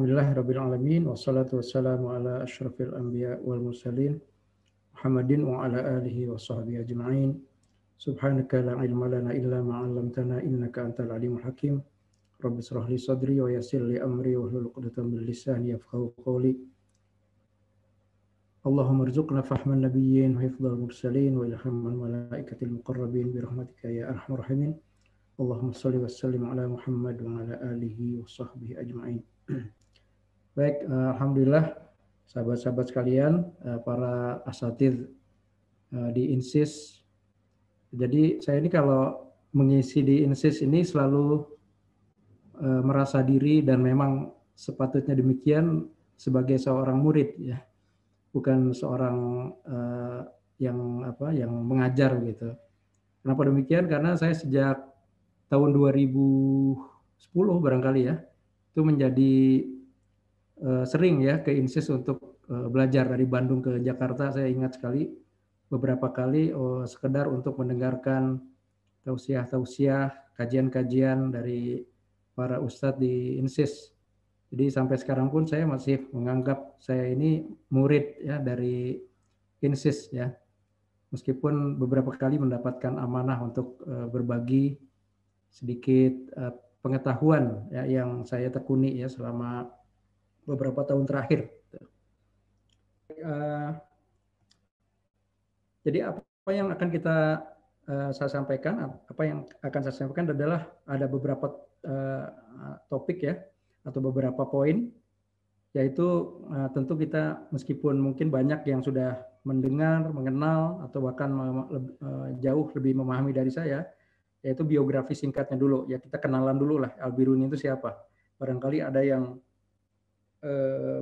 Alhamdulillah Rabbil Alamin Wassalatu wassalamu ala ashrafil anbiya wal mursalin Muhammadin wa ala alihi wa sahbihi ajma'in Subhanaka la ilma lana illa ma'alamtana innaka antal alimul hakim Rabbi surah li sadri wa yasir li amri wa hlul qudatan bil lisani yafqahu qawli اللهم ارزقنا فهم النبيين وحفظ المرسلين وإلحام الملائكة المقربين برحمتك يا أرحم الراحمين اللهم صل وسلم على محمد وعلى آله وصحبه أجمعين Baik, eh, alhamdulillah sahabat-sahabat sekalian, eh, para asatid eh, di INSIS. Jadi saya ini kalau mengisi di INSIS ini selalu merasa diri dan memang sepatutnya demikian sebagai seorang murid ya. Bukan seorang yang apa yang mengajar gitu. Kenapa demikian? Karena saya sejak tahun 2010 barangkali ya itu menjadi uh, sering ya ke INSIS untuk uh, belajar dari Bandung ke Jakarta. Saya ingat sekali beberapa kali oh, sekedar untuk mendengarkan tausiah-tausiah, kajian-kajian dari para ustadz di INSIS. Jadi sampai sekarang pun saya masih menganggap saya ini murid ya dari INSIS ya. Meskipun beberapa kali mendapatkan amanah untuk uh, berbagi sedikit uh, pengetahuan ya, yang saya tekuni ya selama beberapa tahun terakhir. Eh, jadi apa yang akan kita eh, saya sampaikan, apa yang akan saya sampaikan adalah ada beberapa eh, topik ya atau beberapa poin, yaitu tentu kita meskipun mungkin banyak yang sudah mendengar, mengenal atau bahkan jauh lebih memahami dari saya, yaitu biografi singkatnya dulu ya kita kenalan dulu lah Albiruni itu siapa. Barangkali ada yang Eh,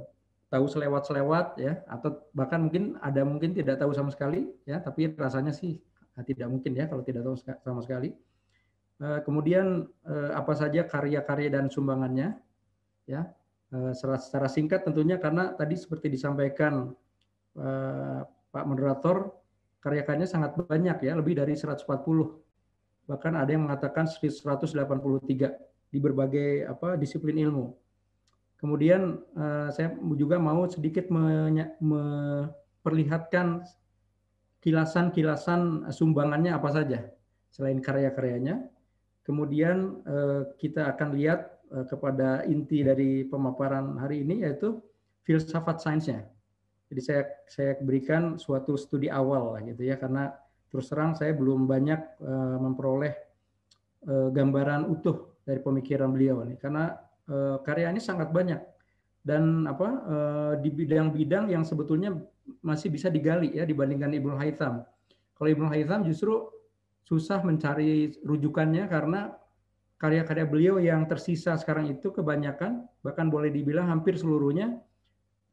tahu selewat-selewat ya atau bahkan mungkin ada mungkin tidak tahu sama sekali ya tapi rasanya sih eh, tidak mungkin ya kalau tidak tahu sama sekali eh, kemudian apa saja karya-karya dan sumbangannya ya secara, singkat tentunya karena tadi seperti disampaikan Pak moderator karya-karyanya sangat banyak ya lebih dari 140 bahkan ada yang mengatakan 183 di berbagai apa disiplin ilmu Kemudian eh, saya juga mau sedikit memperlihatkan kilasan-kilasan sumbangannya apa saja selain karya-karyanya. Kemudian eh, kita akan lihat eh, kepada inti dari pemaparan hari ini yaitu filsafat sainsnya. Jadi saya saya berikan suatu studi awal gitu ya karena terus terang saya belum banyak memperoleh gambaran utuh dari pemikiran beliau nih karena Eh, karya ini sangat banyak dan apa eh, di bidang-bidang yang sebetulnya masih bisa digali ya dibandingkan Ibnu Haytham. Kalau Ibnu Haytham justru susah mencari rujukannya karena karya-karya beliau yang tersisa sekarang itu kebanyakan bahkan boleh dibilang hampir seluruhnya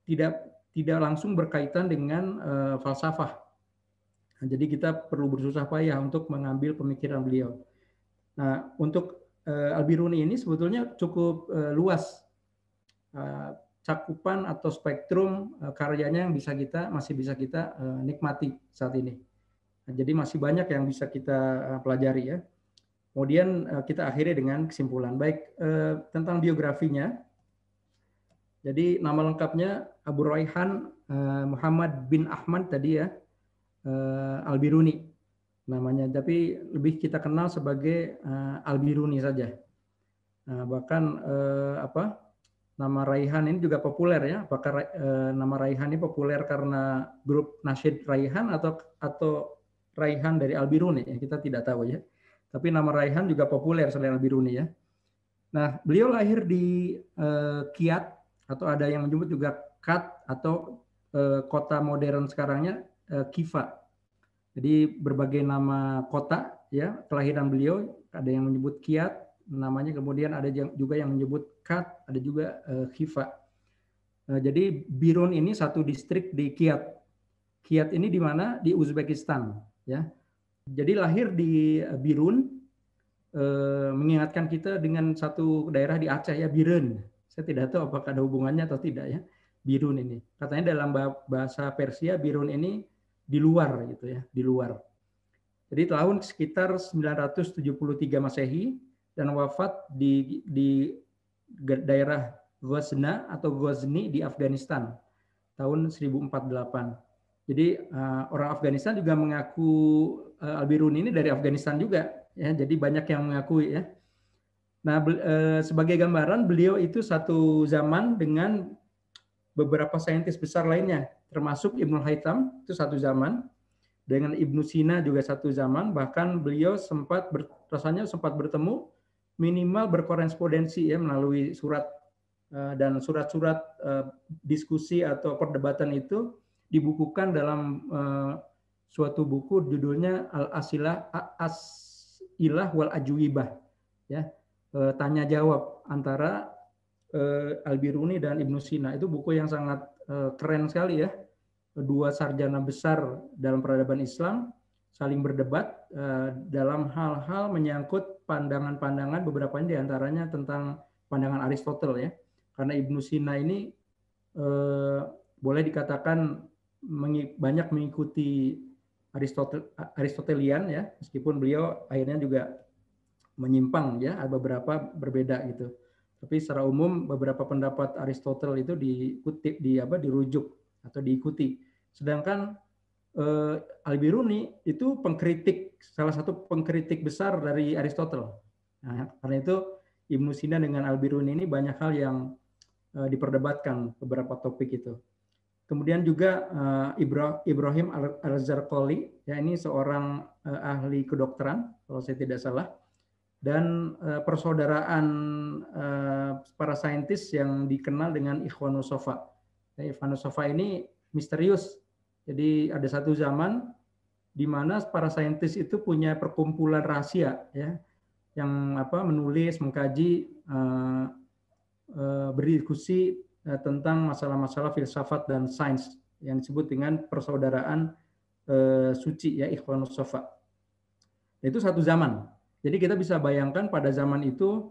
tidak tidak langsung berkaitan dengan uh, falsafah. Nah, jadi kita perlu bersusah payah untuk mengambil pemikiran beliau. Nah, untuk Eh, Albiruni ini sebetulnya cukup eh, luas eh, cakupan atau spektrum karyanya yang bisa kita masih bisa kita nikmati saat ini. Jadi masih banyak yang bisa kita pelajari ya. Kemudian kita akhiri dengan kesimpulan. Baik tentang biografinya. Jadi nama lengkapnya Abu Raihan Muhammad bin Ahmad tadi ya Albiruni namanya, tapi lebih kita kenal sebagai uh, Albiruni saja. Nah, bahkan uh, apa nama Raihan ini juga populer ya. Apakah uh, nama Raihan ini populer karena grup Nasid Raihan atau atau Raihan dari Albiruni ya? Kita tidak tahu ya. Tapi nama Raihan juga populer selain Albiruni ya. Nah, beliau lahir di uh, Kiat atau ada yang menyebut juga Kat atau uh, kota modern sekarangnya uh, jadi berbagai nama kota ya kelahiran beliau ada yang menyebut Kiat namanya kemudian ada juga yang menyebut Kat ada juga uh, Khifa. Uh, jadi Birun ini satu distrik di Kiat. Kiat ini di mana di Uzbekistan ya. Jadi lahir di eh, Birun uh, mengingatkan kita dengan satu daerah di Aceh ya Birun. Saya tidak tahu apakah ada hubungannya atau tidak ya Birun ini. Katanya dalam bahasa Persia Birun ini di luar gitu ya, di luar. Jadi tahun sekitar 973 Masehi dan wafat di di daerah Ghazna atau Ghazni di Afghanistan tahun 1048. Jadi uh, orang Afghanistan juga mengaku uh, eh, al Birun ini dari Afghanistan juga ya. Jadi banyak yang mengakui ya. Nah, eh, sebagai gambaran beliau itu satu zaman dengan beberapa saintis besar lainnya, termasuk Ibnu Haytham itu satu zaman, dengan Ibnu Sina juga satu zaman, bahkan beliau sempat ber, rasanya sempat bertemu minimal berkorespondensi ya melalui surat eh, dan surat-surat eh, diskusi atau perdebatan itu dibukukan dalam eh, suatu buku judulnya Al Asilah As Ilah wal Ajwibah ya tanya jawab antara Eh, Al-Biruni dan Ibnu Sina. Itu buku yang sangat uh, keren sekali ya. Dua sarjana besar dalam peradaban Islam saling berdebat uh, dalam hal-hal menyangkut pandangan-pandangan beberapa di antaranya tentang pandangan Aristoteles ya. Karena Ibnu Sina ini uh, boleh dikatakan mengik- banyak mengikuti Aristotel, Aristotelian ya, meskipun beliau akhirnya juga menyimpang ya, beberapa berbeda gitu. Tapi secara umum beberapa pendapat Aristoteles itu dikutip di apa dirujuk atau diikuti. Sedangkan eh, Biruni itu pengkritik salah satu pengkritik besar dari Aristoteles. Nah, karena itu Ibnu Sina dengan Al Biruni ini banyak hal yang eh, diperdebatkan beberapa topik itu. Kemudian juga eh, Ibrahim al zarqali ya ini seorang eh, ahli kedokteran kalau saya tidak salah dan uh, persaudaraan uh, para saintis yang dikenal dengan Ikhwanusofa. Sofa. Nah, Ikhwanus ini misterius. Jadi ada satu zaman di mana para saintis itu punya perkumpulan rahasia ya yang apa menulis, mengkaji uh, uh, berdiskusi uh, tentang masalah-masalah filsafat dan sains yang disebut dengan persaudaraan uh, suci ya Ikhwanusofa. Itu satu zaman jadi kita bisa bayangkan pada zaman itu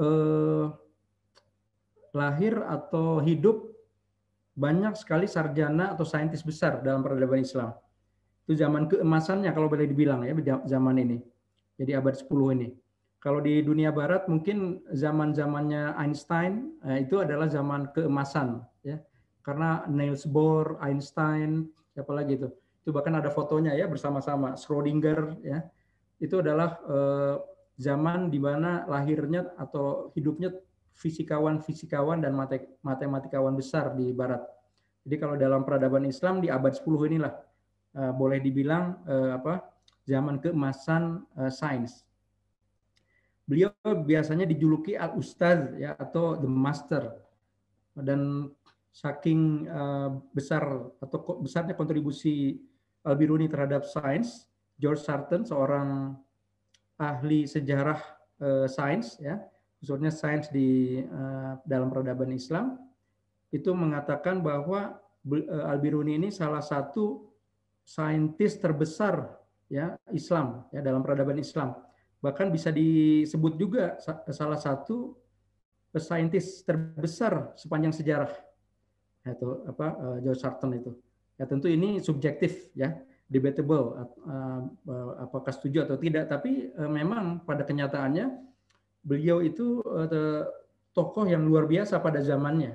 eh, lahir atau hidup banyak sekali sarjana atau saintis besar dalam peradaban Islam. Itu zaman keemasannya kalau boleh dibilang ya zaman ini. Jadi abad 10 ini. Kalau di dunia barat mungkin zaman-zamannya Einstein eh, itu adalah zaman keemasan ya. Karena Niels Bohr, Einstein, siapa lagi itu. Itu bahkan ada fotonya ya bersama-sama Schrodinger ya itu adalah eh, zaman di mana lahirnya atau hidupnya fisikawan-fisikawan dan matematikawan besar di barat. Jadi kalau dalam peradaban Islam di abad 10 inilah eh, boleh dibilang eh, apa zaman keemasan sains. Beliau biasanya dijuluki al ustaz ya atau the master dan saking besar atau besarnya kontribusi Al-Biruni terhadap sains George Sarton seorang ahli sejarah uh, sains ya, khususnya sains di uh, dalam peradaban Islam itu mengatakan bahwa eh, Al-Biruni ini salah satu saintis terbesar ya Islam ya dalam peradaban Islam. Bahkan bisa disebut juga salah satu saintis terbesar sepanjang sejarah. Itu apa George Sarton itu. Ya tentu ini subjektif ya debatable eh, eh, apakah setuju atau tidak tapi eh, memang pada kenyataannya beliau itu tokoh yang luar biasa pada zamannya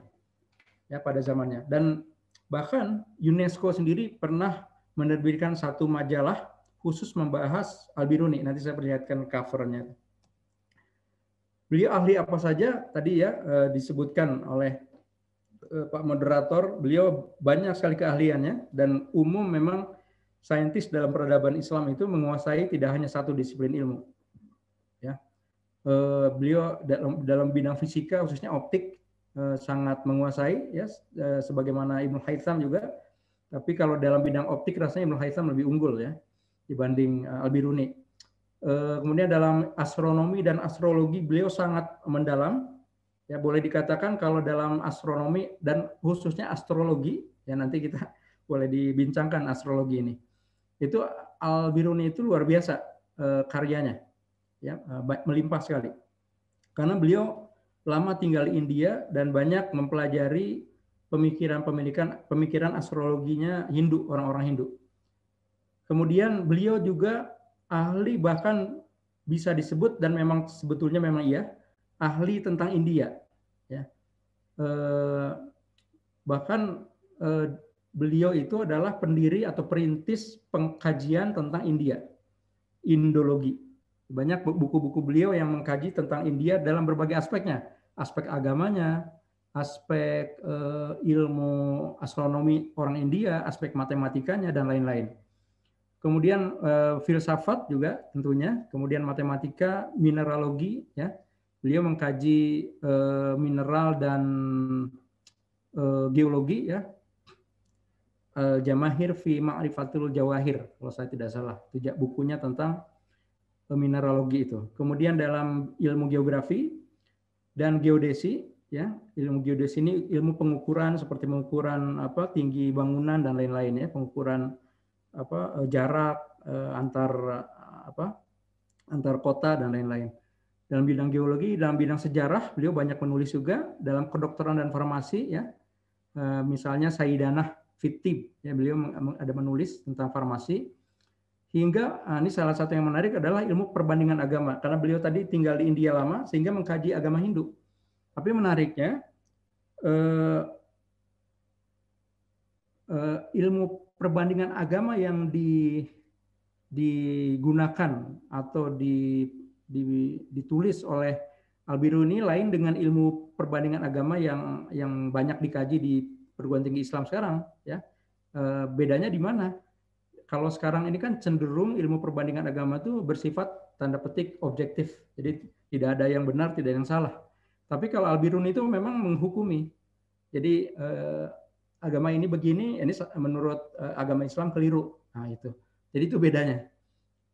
ya pada zamannya dan bahkan UNESCO sendiri pernah menerbitkan satu majalah khusus membahas albiruni nanti saya perlihatkan covernya beliau ahli apa saja tadi ya disebutkan oleh Pak moderator beliau banyak sekali keahliannya dan umum memang saintis dalam peradaban Islam itu menguasai tidak hanya satu disiplin ilmu. Ya. Eh, beliau dalam, dalam bidang fisika khususnya optik eh, sangat menguasai ya eh, sebagaimana Ibnu Haytham juga. Tapi kalau dalam bidang optik rasanya Ibnu Haytham lebih unggul ya dibanding Al-Biruni. kemudian dalam astronomi dan astrologi beliau sangat mendalam. Ya boleh dikatakan kalau dalam astronomi dan khususnya astrologi ya nanti kita boleh dibincangkan astrologi ini itu Al-Biruni itu luar biasa eh, karyanya. Ya, eh, melimpah sekali. Karena beliau lama tinggal di India dan banyak mempelajari pemikiran pemikiran pemikiran astrologinya Hindu, orang-orang Hindu. Kemudian beliau juga ahli bahkan bisa disebut dan memang sebetulnya memang iya ahli tentang India. Ya. Eh, bahkan eh, beliau itu adalah pendiri atau perintis pengkajian tentang India, Indologi. Banyak buku-buku beliau yang mengkaji tentang India dalam berbagai aspeknya, aspek agamanya, aspek eh, ilmu astronomi orang India, aspek matematikanya dan lain-lain. Kemudian eh, filsafat juga tentunya, kemudian matematika, mineralogi ya. Beliau mengkaji eh, mineral dan eh, geologi ya Al-Jamahir eh, fi Ma'rifatul Jawahir, kalau saya tidak salah. Itu bukunya tentang eh, mineralogi itu. Kemudian dalam ilmu geografi dan geodesi, ya, ilmu geodesi ini ilmu pengukuran seperti pengukuran apa tinggi bangunan dan lain-lain ya, pengukuran apa eh, jarak antar apa antar kota dan lain-lain. Dalam bidang geologi, dalam bidang sejarah, beliau banyak menulis juga dalam kedokteran dan farmasi ya. Misalnya Saidanah Fitib. Ya, beliau ada menulis tentang farmasi. Hingga ah, ini salah satu yang menarik adalah ilmu perbandingan agama. Karena beliau tadi tinggal di India lama, sehingga mengkaji agama Hindu. Tapi menariknya, eh, eh, ilmu perbandingan agama yang di, digunakan atau di, di, ditulis oleh Albiruni lain dengan ilmu perbandingan agama yang yang banyak dikaji di perguruan tinggi Islam sekarang ya eh, bedanya di mana kalau sekarang ini kan cenderung ilmu perbandingan agama itu bersifat tanda petik objektif jadi tidak ada yang benar tidak ada yang salah tapi kalau Al Birun itu memang menghukumi jadi eh, agama ini begini ini menurut eh, agama Islam keliru nah itu jadi itu bedanya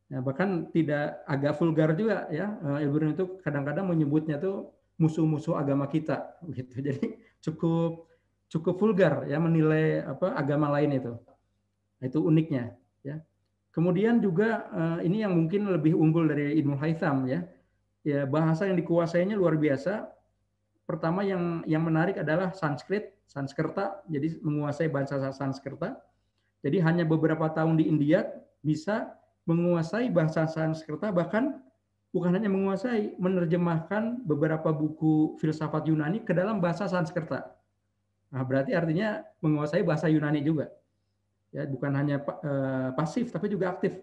Nah, bahkan tidak agak vulgar juga ya eh, Al Birun itu kadang-kadang menyebutnya tuh musuh-musuh agama kita gitu. Jadi cukup cukup vulgar ya menilai apa agama lain itu. Itu uniknya ya. Kemudian juga eh, ini yang mungkin lebih unggul dari Ibnu Haitham ya. Ya bahasa yang dikuasainya luar biasa. Pertama yang yang menarik adalah Sanskrit, Sanskerta. Jadi menguasai bahasa Sanskerta. Jadi hanya beberapa tahun di India bisa menguasai bahasa Sanskerta bahkan bukan hanya menguasai, menerjemahkan beberapa buku filsafat Yunani ke dalam bahasa Sanskerta. Nah, berarti artinya menguasai bahasa Yunani juga. Ya, bukan hanya eh, pasif tapi juga aktif.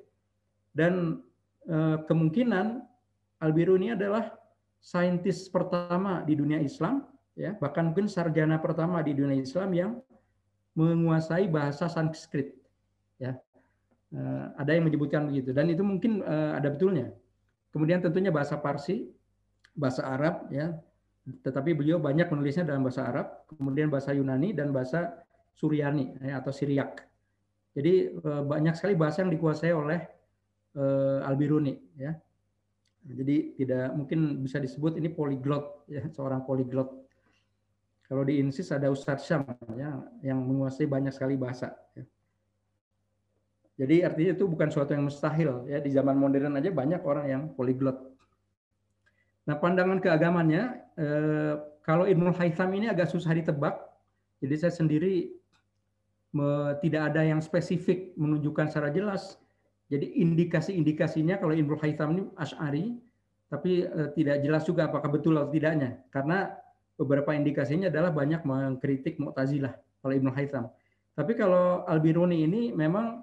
Dan eh, kemungkinan Al Biruni adalah saintis pertama di dunia Islam, ya, bahkan mungkin sarjana pertama di dunia Islam yang menguasai bahasa Sanskrit. Ya. Eh, ada yang menyebutkan begitu dan itu mungkin ada betulnya. Kemudian tentunya bahasa Parsi, bahasa Arab ya, tetapi beliau banyak menulisnya dalam bahasa Arab, kemudian bahasa Yunani dan bahasa Suryani eh, atau Siriak. Jadi eh, banyak sekali bahasa yang dikuasai oleh eh, Al-Biruni ya. Jadi tidak mungkin bisa disebut ini poliglot ya, seorang poliglot. Kalau di INSIS ada Ustaz Syam ya, yang menguasai banyak sekali bahasa. Ya. Jadi artinya itu bukan suatu yang mustahil ya di zaman modern aja banyak orang yang poliglot Nah, pandangan keagamannya, eh, kalau Ibnul Haitham ini agak susah ditebak, jadi saya sendiri me, tidak ada yang spesifik menunjukkan secara jelas. Jadi indikasi-indikasinya kalau Ibnul Haitham ini Ash'ari, tapi eh, tidak jelas juga apakah betul atau tidaknya. Karena beberapa indikasinya adalah banyak mengkritik Mu'tazilah kalau Ibnul Haitham Tapi kalau Al-Biruni ini memang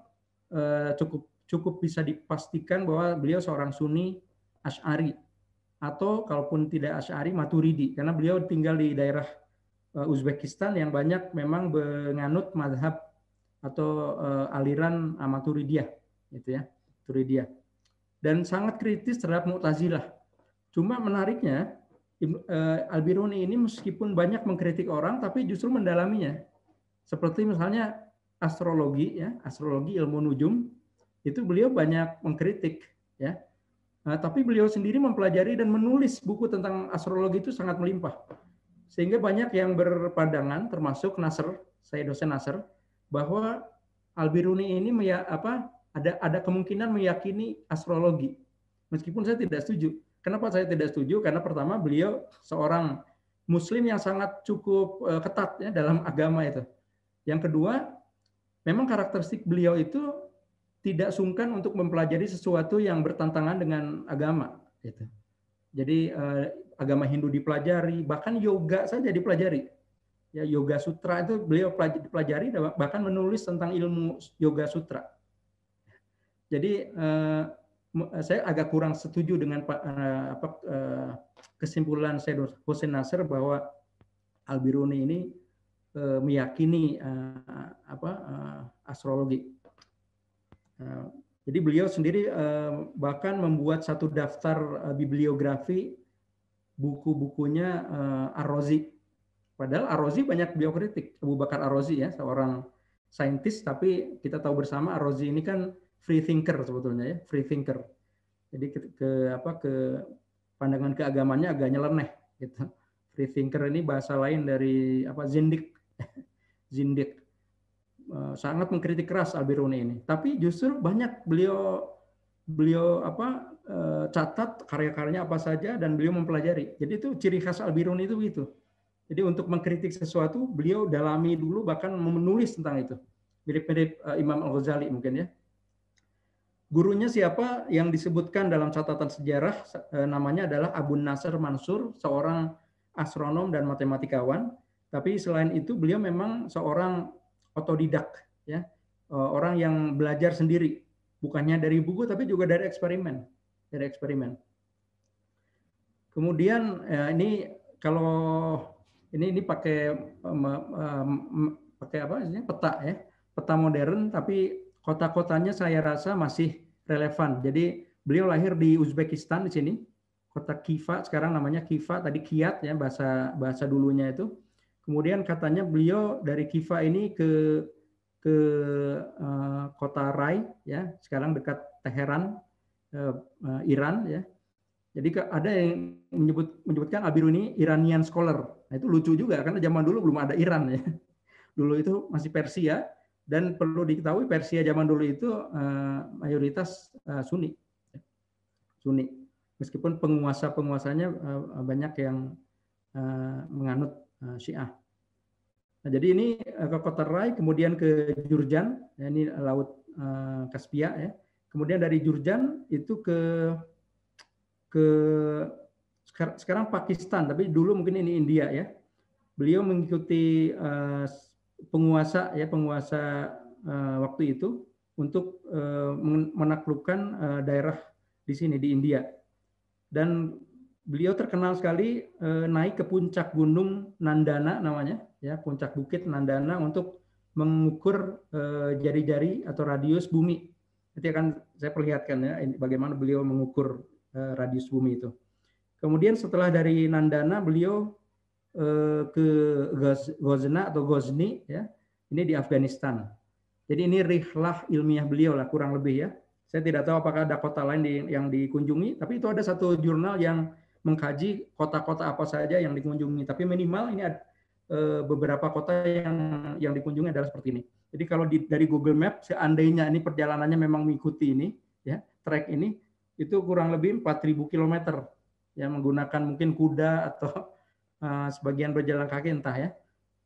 eh, cukup cukup bisa dipastikan bahwa beliau seorang Sunni Ash'ari atau kalaupun tidak Asy'ari Maturidi karena beliau tinggal di daerah eh, Uzbekistan yang banyak memang menganut mazhab atau uh, aliran Maturidiyah gitu ya, Maturidiyah. Dan sangat kritis terhadap Mu'tazilah. Cuma menariknya uh, Al-Biruni ini meskipun banyak mengkritik orang tapi justru mendalaminya. Seperti misalnya astrologi ya, astrologi ilmu nujum itu beliau banyak mengkritik ya Nah, tapi beliau sendiri mempelajari dan menulis buku tentang astrologi itu sangat melimpah. Sehingga banyak yang berpandangan, termasuk Nasr, saya dosen Nasr, bahwa Al-Biruni ini meya, apa, ada ada kemungkinan meyakini astrologi. Meskipun saya tidak setuju. Kenapa saya tidak setuju? Karena pertama beliau seorang muslim yang sangat cukup eh, ketat ya dalam agama itu. Yang kedua, memang karakteristik beliau itu tidak sungkan untuk mempelajari sesuatu yang bertentangan dengan agama. Gitu. Jadi uh, agama Hindu dipelajari, bahkan yoga saja dipelajari. Ya yoga sutra itu beliau pelajari bahkan menulis tentang ilmu yoga sutra. Jadi uh, saya agak kurang setuju dengan uh, apa, uh, kesimpulan saya Hussein Nasr bahwa Al Biruni ini meyakini uh, apa uh, astrologi Eh, jadi beliau sendiri eh, bahkan membuat satu daftar eh, bibliografi buku-bukunya Arrozi. Padahal Arrozi banyak biokritik. Abu Bakar Arrozi ya, seorang saintis, tapi kita tahu bersama Arrozi ini kan free thinker sebetulnya ya, free thinker. Jadi ke, ke apa ke pandangan keagamannya agak nyeleneh gitu. Free thinker ini bahasa lain dari apa zindik. zindik. Eh, sangat mengkritik keras Albiruni ini. Tapi justru banyak beliau beliau apa eh, catat karya-karyanya apa saja dan beliau mempelajari. Jadi itu ciri khas Albiruni itu gitu. Jadi untuk mengkritik sesuatu beliau dalami dulu bahkan menulis tentang itu. Mirip-mirip eh, Imam Al-Ghazali mungkin ya. Gurunya siapa yang disebutkan dalam catatan sejarah namanya adalah Abu Nasr Mansur, seorang astronom dan matematikawan. Tapi selain itu beliau memang seorang otodidak ya eh, orang yang belajar sendiri bukannya dari buku tapi juga dari eksperimen dari eksperimen kemudian eh, ini kalau ini ini pakai eh, pakai apa sih peta ya peta modern tapi kota-kotanya saya rasa masih relevan jadi beliau lahir di Uzbekistan di sini kota Kiva sekarang namanya Kiva tadi Kiat ya bahasa bahasa dulunya itu Kemudian katanya beliau dari Kiva ini ke ke uh, kota Rai ya, sekarang dekat Teheran, uh, uh, Iran ya. Jadi ada yang menyebut menyebutkan Abiru ini Iranian scholar. Nah, itu lucu juga karena zaman dulu belum ada Iran ya. Dulu itu masih Persia dan perlu diketahui Persia zaman dulu itu uh, mayoritas uh, Sunni. Sunni. Meskipun penguasa-penguasanya uh, banyak yang uh, menganut uh, Syiah. Nah, jadi ini eh, ke Kotarai, kemudian ke Jurjan, ya, ini Laut eh, Kaspia ya. Kemudian dari Jurjan itu ke ke sekarang Pakistan, tapi dulu mungkin ini India ya. Beliau mengikuti eh, penguasa ya penguasa waktu itu untuk menaklukkan daerah di sini di India. Dan beliau terkenal sekali eh, naik ke puncak gunung Nandana namanya, ya puncak bukit Nandana untuk mengukur eh, jari-jari atau radius bumi. Nanti akan saya perlihatkan ya bagaimana beliau mengukur eh, radius bumi itu. Kemudian setelah dari Nandana beliau ke Gozna atau Gozni ya. Ini di Afghanistan. Jadi ini rihlah ilmiah beliau lah kurang lebih ya. Saya tidak tahu apakah ada kota lain yang dikunjungi, tapi itu ada satu jurnal yang mengkaji kota-kota apa saja yang dikunjungi. Tapi minimal ini ada eh, beberapa kota yang yang dikunjungi adalah seperti ini. Jadi kalau di, dari Google Map seandainya ini perjalanannya memang mengikuti ini ya track ini itu kurang lebih 4.000 km ya menggunakan mungkin kuda atau uh, sebagian berjalan kaki entah ya.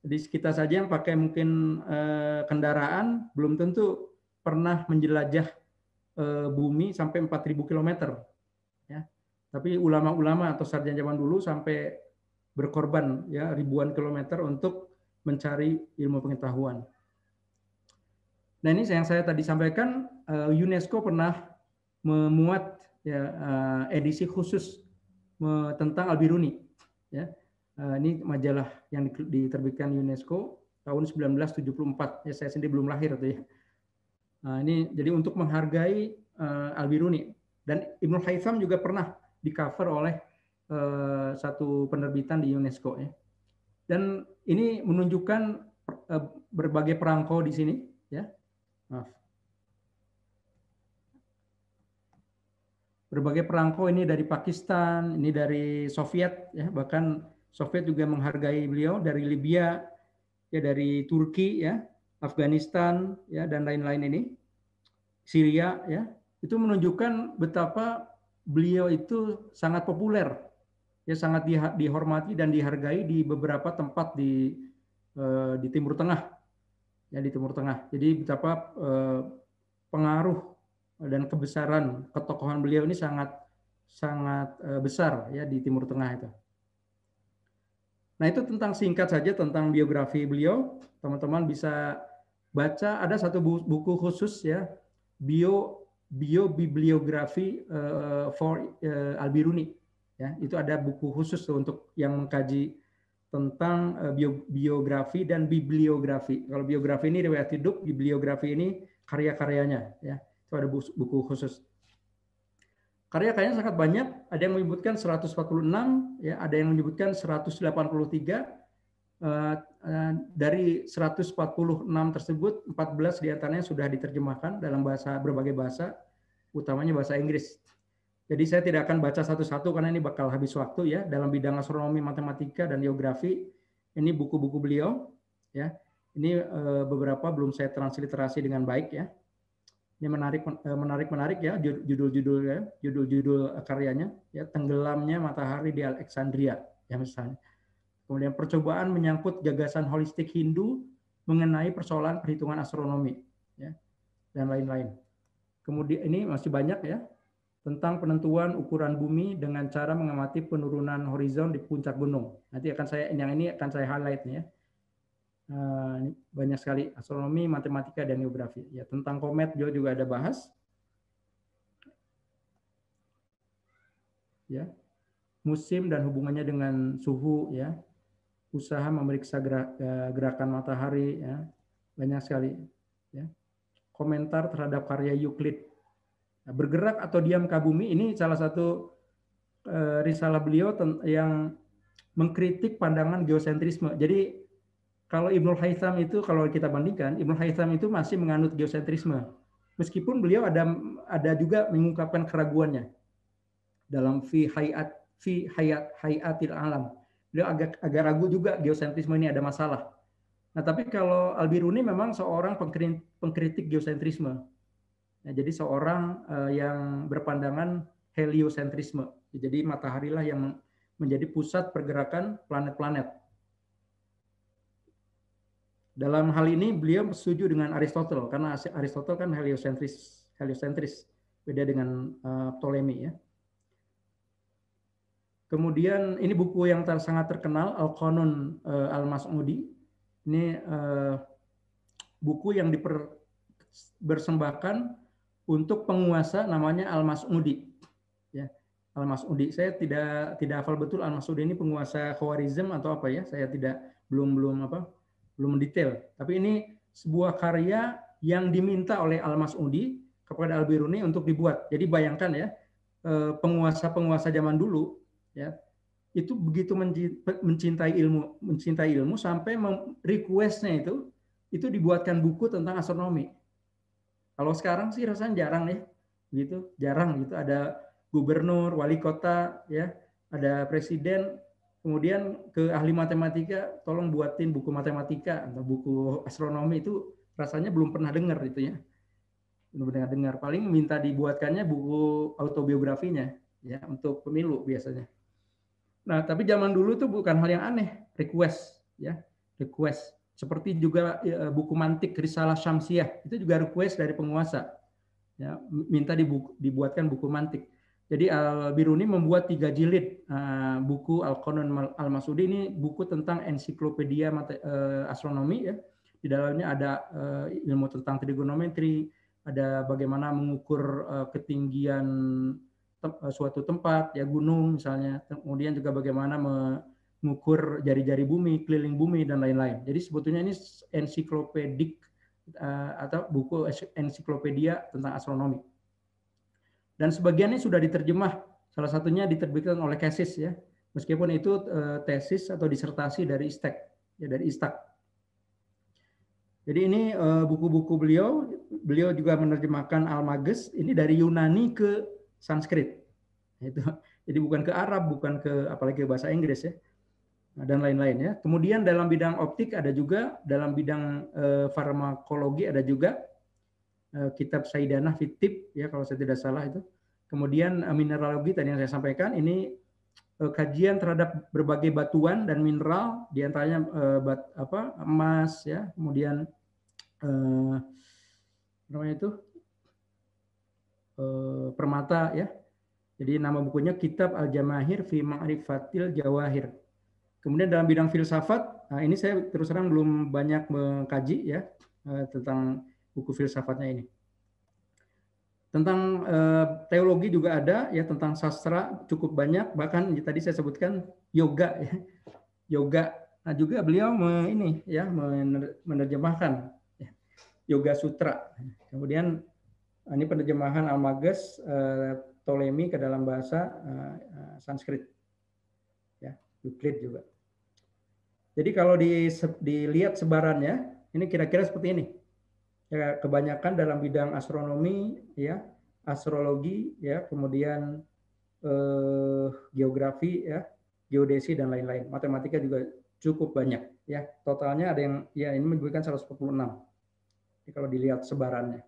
Jadi kita saja yang pakai mungkin uh, kendaraan belum tentu pernah menjelajah uh, bumi sampai 4.000 km tapi ulama-ulama atau sarjana zaman dulu sampai berkorban ya ribuan kilometer untuk mencari ilmu pengetahuan. Nah ini yang saya tadi sampaikan eh, UNESCO pernah memuat ya, eh, edisi khusus tentang Albiruni. Ya. Eh, ini majalah yang diterbitkan UNESCO tahun 1974. Ya, saya sendiri belum lahir tuh ya. Nah, ini jadi untuk menghargai Albiruni dan Ibnu Haytham juga pernah di cover oleh eh, satu penerbitan di UNESCO ya. Dan ini menunjukkan eh, berbagai perangko di sini ya. Maaf. Berbagai perangko ini dari Pakistan, ini dari Soviet ya, bahkan Soviet juga menghargai beliau dari Libya, ya dari Turki ya, Afghanistan ya dan lain-lain ini. Syria ya. Itu menunjukkan betapa beliau itu sangat populer, ya sangat dihormati dan dihargai di beberapa tempat di eh, di Timur Tengah, ya di Timur Tengah. Jadi betapa eh, pengaruh dan kebesaran ketokohan beliau ini sangat sangat eh, besar ya di Timur Tengah itu. Nah itu tentang singkat saja tentang biografi beliau, teman-teman bisa baca ada satu buku khusus ya bio biobibliografi uh, for uh, Albiruni. Ya, itu ada buku khusus untuk yang mengkaji tentang uh, bio, biografi dan bibliografi. Kalau biografi ini riwayat hidup, bibliografi ini karya-karyanya. Ya, itu ada buku, buku khusus. Karya-karyanya sangat banyak. Ada yang menyebutkan 146, ya, ada yang menyebutkan 183. Uh, uh, dari 146 tersebut, 14 diantaranya sudah diterjemahkan dalam bahasa berbagai bahasa utamanya bahasa Inggris. Jadi saya tidak akan baca satu-satu karena ini bakal habis waktu ya dalam bidang astronomi, matematika dan geografi. Ini buku-buku beliau ya. Ini eh, beberapa belum saya transliterasi dengan baik ya. Ini menarik eh, menarik menarik ya judul-judul ya, judul-judul eh, karyanya ya tenggelamnya matahari di Alexandria ya misalnya. Kemudian percobaan menyangkut gagasan holistik Hindu mengenai persoalan perhitungan astronomi ya dan lain-lain Kemudian ini masih banyak ya tentang penentuan ukuran bumi dengan cara mengamati penurunan horizon di puncak gunung. Nanti akan saya yang ini akan saya highlight nih ya. Uh, banyak sekali astronomi, matematika dan geografi. Ya tentang komet juga juga ada bahas. Ya. Musim dan hubungannya dengan suhu ya. Usaha memeriksa eh, gerakan matahari ya. Banyak sekali ya komentar terhadap karya Euclid. Nah, bergerak atau diam kabumi ini salah satu eh, risalah beliau yang mengkritik pandangan geosentrisme. Jadi kalau Ibnu Haytham itu kalau kita bandingkan Ibnu Haytham itu masih menganut geosentrisme. Meskipun beliau ada ada juga mengungkapkan keraguannya dalam fi hayat fi hayat hayatil alam. Beliau agak agak ragu juga geosentrisme ini ada masalah. Nah, tapi kalau Albiruni memang seorang pengkritik geosentrisme. Nah, jadi seorang eh, yang berpandangan heliosentrisme. Jadi mataharilah yang menjadi pusat pergerakan planet-planet. Dalam hal ini beliau setuju dengan Aristotle karena Aristotle kan heliosentris, heliosentris beda dengan eh, Ptolemy ya. Kemudian ini buku yang sangat terkenal Al-Qanun eh, Al-Mas'udi ini uh, buku yang dipersembahkan untuk penguasa namanya Almas Udi. Ya, Almas Udi. Saya tidak tidak hafal betul Almas Udi ini penguasa Khawarizm atau apa ya. Saya tidak belum belum apa? belum mendetail. Tapi ini sebuah karya yang diminta oleh Almas Udi kepada Al-Biruni untuk dibuat. Jadi bayangkan ya, eh, penguasa-penguasa zaman dulu ya itu begitu mencintai ilmu, mencintai ilmu sampai requestnya itu itu dibuatkan buku tentang astronomi. Kalau sekarang sih rasanya jarang ya, gitu, jarang gitu. Ada gubernur, wali kota, ya, ada presiden. Kemudian ke ahli matematika, tolong buatin buku matematika atau buku astronomi itu rasanya belum pernah dengar itu ya, belum pernah dengar. Paling minta dibuatkannya buku autobiografinya ya untuk pemilu biasanya Nah, tapi zaman dulu itu bukan hal yang aneh, request ya, request. Seperti juga e, buku mantik Risalah Syamsiah, itu juga request dari penguasa. Ya, minta dibuku, dibuatkan buku mantik. Jadi Al-Biruni membuat tiga jilid e, buku Al-Qanun Al-Masudi ini buku tentang ensiklopedia e, astronomi ya. Di dalamnya ada ilmu tentang trigonometri, ada bagaimana mengukur ketinggian Eh, suatu tempat ya gunung misalnya kemudian juga bagaimana mengukur jari-jari bumi keliling bumi dan lain-lain jadi sebetulnya ini ensiklopedik eh, atau buku ensiklopedia tentang astronomi dan sebagiannya sudah diterjemah salah satunya diterbitkan oleh Kesis ya meskipun itu eh, tesis atau disertasi dari Istek ya dari Istak jadi ini buku-buku beliau beliau juga menerjemahkan almagest ini dari Yunani ke Sanskrit. Itu. Jadi bukan ke Arab, bukan ke apalagi ke bahasa Inggris ya dan lain-lain ya. Kemudian dalam bidang optik ada juga, dalam bidang eh, farmakologi ada juga eh, kitab Saidanah Fitip, ya kalau saya tidak salah itu. Kemudian eh, mineralogi tadi yang saya sampaikan ini eh, kajian terhadap berbagai batuan dan mineral diantaranya eh, bat, apa emas ya, kemudian eh, namanya itu Eh, permata ya. Jadi nama bukunya Kitab Al-Jamahir fi Ma'rifatil Jawahir. Kemudian dalam bidang filsafat, nah ini saya terus terang belum banyak mengkaji ya eh, tentang buku filsafatnya ini. Tentang eh, teologi juga ada ya tentang sastra cukup banyak bahkan tadi saya sebutkan yoga ya. Yoga nah juga beliau me, ini ya menerjemahkan ya, yoga sutra. Kemudian Ah, ini penerjemahan Almagas uh, eh, Ptolemy ke dalam bahasa uh, Sanskrit. Ya, Euclid juga. Jadi kalau di, dilihat sebarannya, ini kira-kira seperti ini. Ya, kebanyakan dalam bidang astronomi, ya, astrologi, ya, kemudian eh, geografi, ya, geodesi dan lain-lain. Matematika juga cukup banyak, ya. Totalnya ada yang, ya, ini menyebutkan 146. Jadi kalau dilihat sebarannya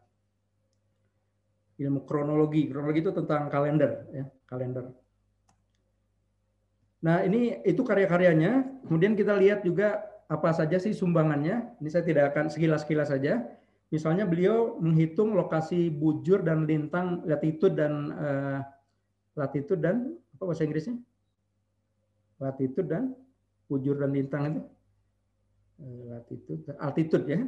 ilmu kronologi. Kronologi itu tentang kalender, ya, kalender. Nah, ini itu karya-karyanya. Kemudian kita lihat juga apa saja sih sumbangannya. Ini saya tidak akan sekilas-sekilas saja. Misalnya beliau menghitung lokasi bujur dan lintang latitud dan uh, eh, latitud dan apa bahasa Inggrisnya? Latitud dan bujur dan lintang itu. Eh, latitud, altitud ya.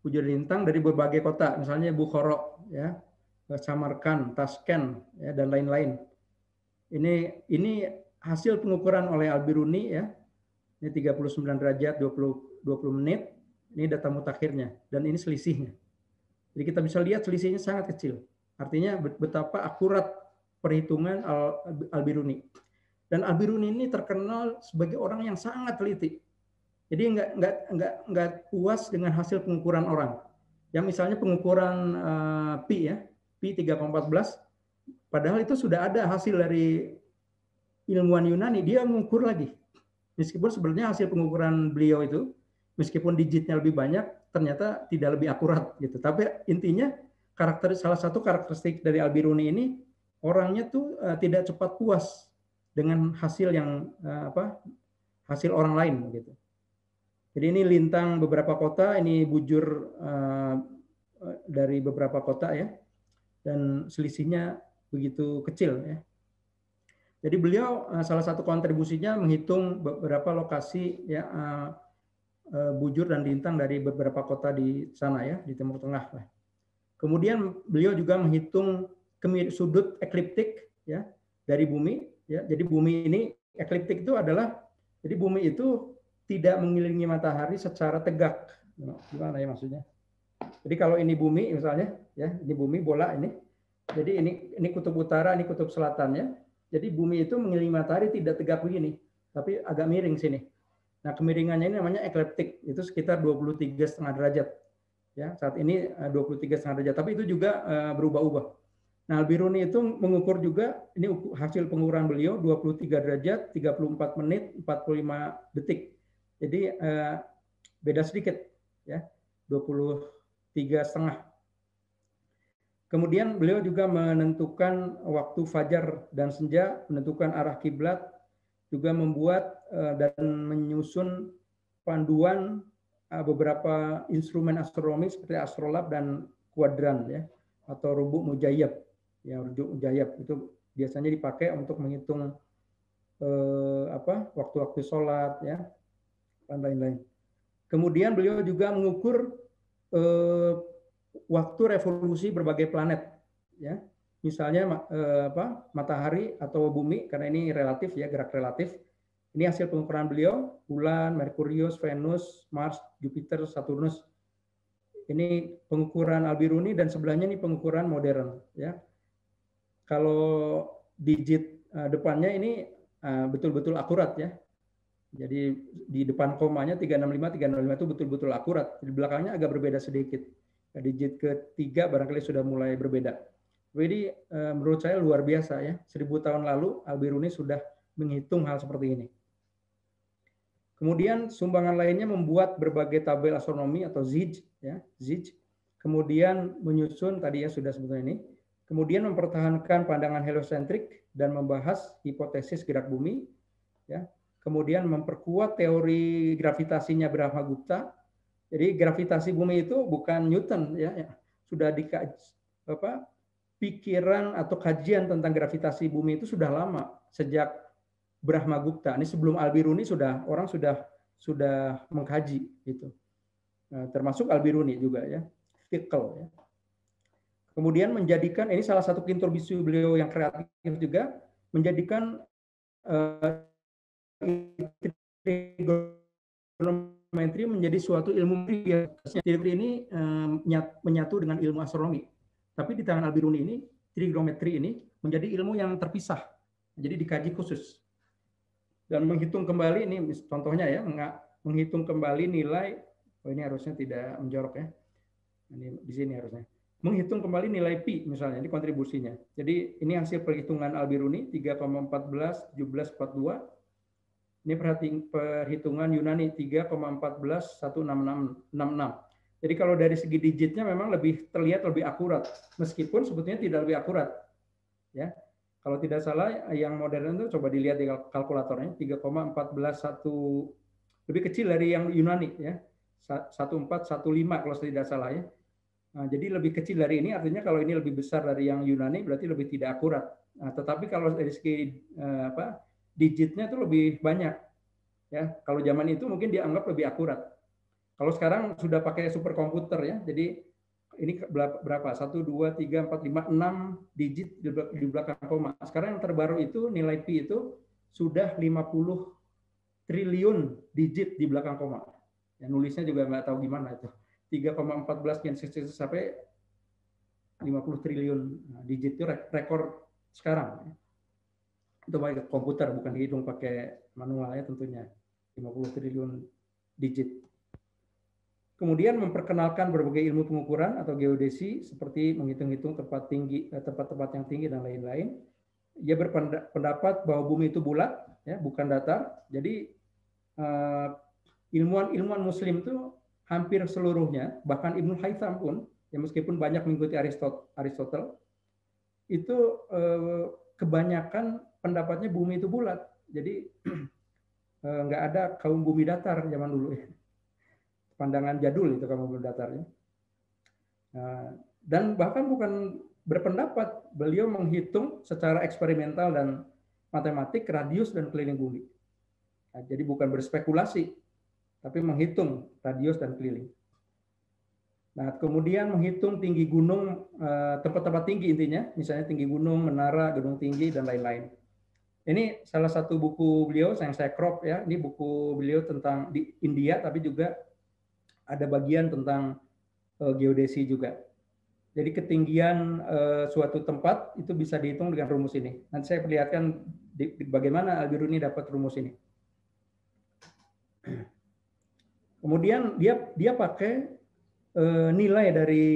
Bujur lintang dari berbagai kota, misalnya Bukhara ya. Samarkan, Tasken, ya, dan lain-lain. Ini ini hasil pengukuran oleh Albiruni ya. Ini 39 derajat 20 20 menit. Ini data mutakhirnya dan ini selisihnya. Jadi kita bisa lihat selisihnya sangat kecil. Artinya betapa akurat perhitungan Al Albiruni. Dan Albiruni ini terkenal sebagai orang yang sangat teliti. Jadi nggak nggak nggak nggak puas dengan hasil pengukuran orang. Yang misalnya pengukuran uh, pi ya, P3,14 padahal itu sudah ada hasil dari ilmuwan Yunani dia mengukur lagi meskipun sebenarnya hasil pengukuran beliau itu meskipun digitnya lebih banyak ternyata tidak lebih akurat gitu tapi intinya karakter salah satu karakteristik dari Albiruni ini orangnya tuh uh, tidak cepat puas dengan hasil yang uh, apa hasil orang lain gitu jadi ini lintang beberapa kota ini bujur uh, dari beberapa kota ya dan selisihnya begitu kecil ya. Jadi beliau eh, salah satu kontribusinya menghitung beberapa lokasi ya eh, eh, bujur dan lintang dari beberapa kota di sana ya di Timur Tengah Kemudian beliau juga menghitung sudut ekliptik ya dari bumi ya. Jadi bumi ini ekliptik itu adalah jadi bumi itu tidak mengelilingi matahari secara tegak. Gimana ya maksudnya? Jadi kalau ini bumi misalnya, ya ini bumi bola ini. Jadi ini ini kutub utara, ini kutub selatan ya. Jadi bumi itu mengelilingi matahari tidak tegak begini, tapi agak miring sini. Nah kemiringannya ini namanya ekliptik, itu sekitar 23 setengah derajat. Ya saat ini 23 eh, setengah derajat, tapi itu juga eh, berubah-ubah. Nah biruni itu mengukur juga ini hasil pengukuran beliau 23 derajat, 34 menit, 45 detik. Jadi eh, beda sedikit ya 20 tiga setengah. Kemudian beliau juga menentukan waktu fajar dan senja, menentukan arah kiblat, juga membuat eh, dan menyusun panduan eh, beberapa instrumen astronomi seperti astrolab dan kuadran ya atau rubuk mujayab ya rujuk mujayab itu biasanya dipakai untuk menghitung eh, apa waktu-waktu sholat ya dan lain-lain. Kemudian beliau juga mengukur eh, waktu revolusi berbagai planet ya misalnya eh, apa matahari atau bumi karena ini relatif ya gerak relatif ini hasil pengukuran beliau bulan Merkurius Venus Mars Jupiter Saturnus ini pengukuran Albiruni dan sebelahnya ini pengukuran modern ya kalau digit eh, depannya ini eh, betul -betul akurat ya jadi di depan komanya 365, 365 itu betul-betul akurat. Di belakangnya agak berbeda sedikit. Nah, Digit ketiga barangkali sudah mulai berbeda. Jadi eh, menurut saya luar biasa ya. Seribu tahun lalu Albiruni sudah menghitung hal seperti ini. Kemudian sumbangan lainnya membuat berbagai tabel astronomi atau zij, ya, zij. Kemudian menyusun tadi ya sudah sebetulnya ini. Kemudian mempertahankan pandangan heliocentrik dan membahas hipotesis gerak bumi, ya kemudian memperkuat teori gravitasinya Brahma Gupta. Jadi gravitasi bumi itu bukan Newton ya, ya. sudah dikaji apa pikiran atau kajian tentang gravitasi bumi itu sudah lama sejak Brahma Gupta. Ini sebelum Albiruni sudah orang sudah sudah mengkaji gitu. Nah, termasuk Albiruni juga ya, Fickle ya. Kemudian menjadikan ini salah satu kintur bisu beliau yang kreatif juga menjadikan eh, trigonometri menjadi suatu ilmu trigonometri ini eh, menyatu dengan ilmu astronomi. Tapi di tangan Albiruni ini, trigonometri ini menjadi ilmu yang terpisah. Jadi dikaji khusus. Dan menghitung kembali, ini contohnya ya, menghitung kembali nilai, oh ini harusnya tidak menjorok ya. Ini di sini harusnya. Menghitung kembali nilai pi misalnya, ini kontribusinya. Jadi ini hasil perhitungan Albiruni 3,14, 17, ini perhitungan Yunani 3,141666. Jadi kalau dari segi digitnya memang lebih terlihat lebih akurat, meskipun sebetulnya tidak lebih akurat. Ya, kalau tidak salah yang modern itu coba dilihat di kalkulatornya 3,141 lebih kecil dari yang Yunani ya 1415 kalau tidak salah ya. Nah, jadi lebih kecil dari ini artinya kalau ini lebih besar dari yang Yunani berarti lebih tidak akurat. Nah, tetapi kalau dari segi eh, apa digitnya itu lebih banyak. Ya, kalau zaman itu mungkin dianggap lebih akurat. Kalau sekarang sudah pakai super komputer ya, jadi ini berapa? Satu, dua, tiga, empat, lima, enam digit di belakang koma. Sekarang yang terbaru itu nilai pi itu sudah 50 triliun digit di belakang koma. Ya, nulisnya juga nggak tahu gimana itu. 3,14 gen sampai 50 triliun nah, digit itu rekor sekarang itu pakai komputer bukan dihitung pakai manual ya tentunya 50 triliun digit. Kemudian memperkenalkan berbagai ilmu pengukuran atau geodesi seperti menghitung-hitung tempat tinggi eh, tempat-tempat yang tinggi dan lain-lain. Ia berpendapat bahwa bumi itu bulat ya bukan datar. Jadi eh, ilmuwan-ilmuwan muslim itu hampir seluruhnya bahkan Ibnu Haytham pun ya meskipun banyak mengikuti aristotle itu eh, kebanyakan pendapatnya bumi itu bulat. Jadi eh, nggak ada kaum bumi datar zaman dulu ya. Pandangan jadul itu kaum bumi datarnya. Nah, dan bahkan bukan berpendapat, beliau menghitung secara eksperimental dan matematik radius dan keliling bumi. Nah, jadi bukan berspekulasi, tapi menghitung radius dan keliling. Nah, kemudian menghitung tinggi gunung, eh, tempat-tempat tinggi intinya, misalnya tinggi gunung, menara, gedung tinggi, dan lain-lain. Ini salah satu buku beliau yang saya crop ya. Ini buku beliau tentang di India tapi juga ada bagian tentang uh, geodesi juga. Jadi ketinggian uh, suatu tempat itu bisa dihitung dengan rumus ini. Nanti saya perlihatkan di, di bagaimana Al-Biruni dapat rumus ini. Kemudian dia dia pakai uh, nilai dari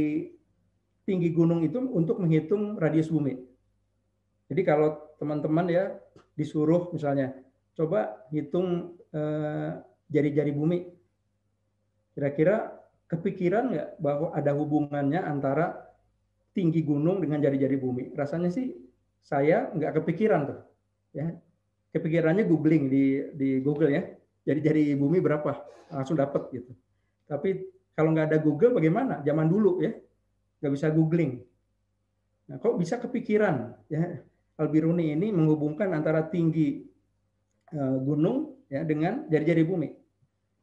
tinggi gunung itu untuk menghitung radius bumi. Jadi kalau teman-teman ya disuruh misalnya coba hitung eh, jari-jari eh, bumi, kira-kira kepikiran nggak bahwa ada hubungannya antara tinggi gunung dengan jari-jari bumi? Rasanya sih saya nggak kepikiran tuh, ya kepikirannya googling di di Google ya jari-jari bumi berapa langsung dapat gitu. Tapi kalau nggak ada Google bagaimana? Zaman dulu ya nggak bisa googling. Nah, kok bisa kepikiran ya Al-Biruni ini menghubungkan antara tinggi e, gunung ya dengan jari-jari bumi.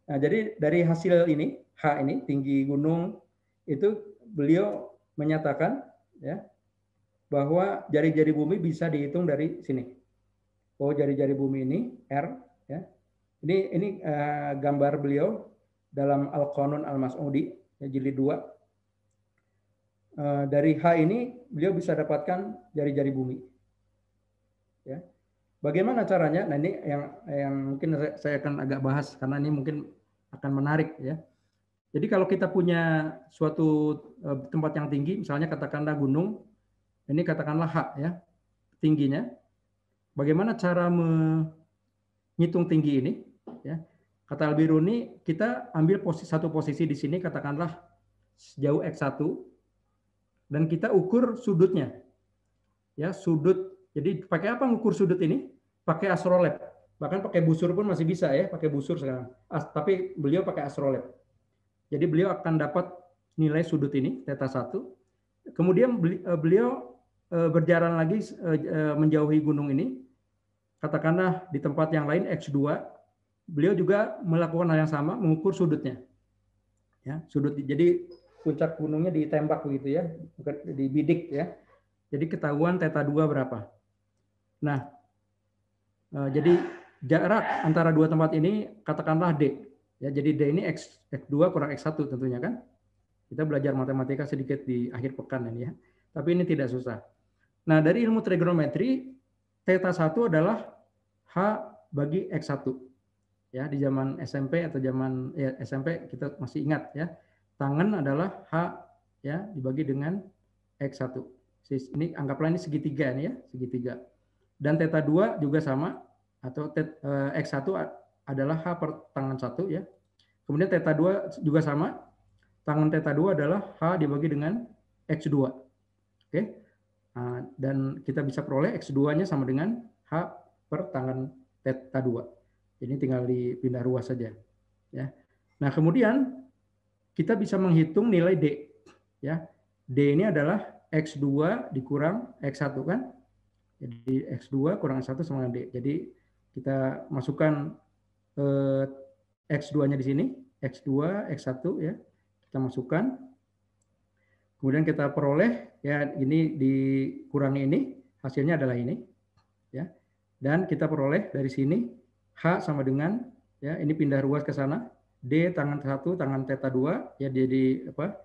Nah, jadi dari hasil ini H ini tinggi gunung itu beliau menyatakan ya bahwa jari-jari bumi bisa dihitung dari sini. Oh, jari-jari bumi ini R ya. Ini ini uh, gambar beliau dalam Al-Qanun Al-Mas'udi ya, jilid 2. Uh, e, dari H ini beliau bisa dapatkan jari-jari bumi. Ya. Bagaimana caranya? Nah ini yang yang mungkin saya akan agak bahas karena ini mungkin akan menarik ya. Jadi kalau kita punya suatu eh, tempat yang tinggi, misalnya katakanlah gunung, ini katakanlah hak ya, tingginya. Bagaimana cara menghitung tinggi ini? Ya. Kata Albiruni, kita ambil posisi, satu posisi di sini, katakanlah sejauh X1, dan kita ukur sudutnya. Ya, sudut jadi pakai apa ngukur sudut ini? Pakai astrolab. Bahkan pakai busur pun masih bisa ya, pakai busur sekarang. As, tapi beliau pakai astrolab. Jadi beliau akan dapat nilai sudut ini, teta 1. Kemudian eh, beliau eh, berjalan lagi eh, menjauhi gunung ini. Katakanlah di tempat yang lain X2, beliau juga melakukan hal yang sama, mengukur sudutnya. Ya, sudut. Jadi puncak gunungnya ditembak begitu ya, dibidik ya. Jadi ketahuan teta 2 berapa. Nah, eh, jadi jarak antara dua tempat ini katakanlah D. Ya, jadi D ini X, X2 kurang X1 tentunya kan. Kita belajar matematika sedikit di akhir pekan ini ya. Tapi ini tidak susah. Nah, dari ilmu trigonometri, theta 1 adalah H bagi X1. Ya, di zaman SMP atau zaman ya, SMP kita masih ingat ya. Tangan adalah H ya dibagi dengan X1. Ini anggaplah ini segitiga ini ya, segitiga dan theta 2 juga sama atau eh, X1 adalah H per tangan 1 ya. Kemudian theta 2 juga sama. Tangan theta 2 adalah H dibagi dengan X2. Oke. Ah, dan kita bisa peroleh X2-nya sama dengan H per tangan theta 2. Ini tinggal dipindah ruas saja. Ya. Nah, kemudian kita bisa menghitung nilai D. Ya. D ini adalah X2 dikurang X1 kan? Jadi X2 kurang 1 sama dengan D. Jadi kita masukkan eh, X2-nya di sini, X2, X1 ya. Kita masukkan. Kemudian kita peroleh ya ini dikurangi ini, hasilnya adalah ini. Ya. Dan kita peroleh dari sini H sama dengan ya ini pindah ruas ke sana, D tangan satu, tangan teta 2 ya jadi apa?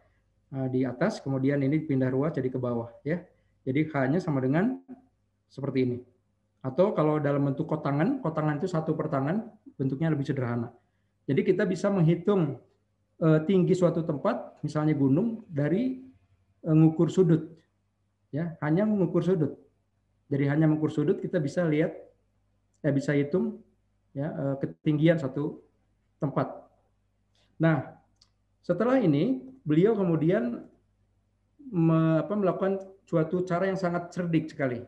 Eh, di atas, kemudian ini pindah ruas jadi ke bawah ya. Jadi H-nya sama dengan seperti ini. Atau kalau dalam bentuk kotangan, kotangan itu satu per tangan, bentuknya lebih sederhana. Jadi kita bisa menghitung eh, tinggi suatu tempat, misalnya gunung, dari mengukur eh, sudut. Ya, hanya mengukur sudut. Jadi hanya mengukur sudut kita bisa lihat, ya bisa hitung ya ketinggian satu tempat. Nah, setelah ini beliau kemudian melakukan suatu cara yang sangat cerdik sekali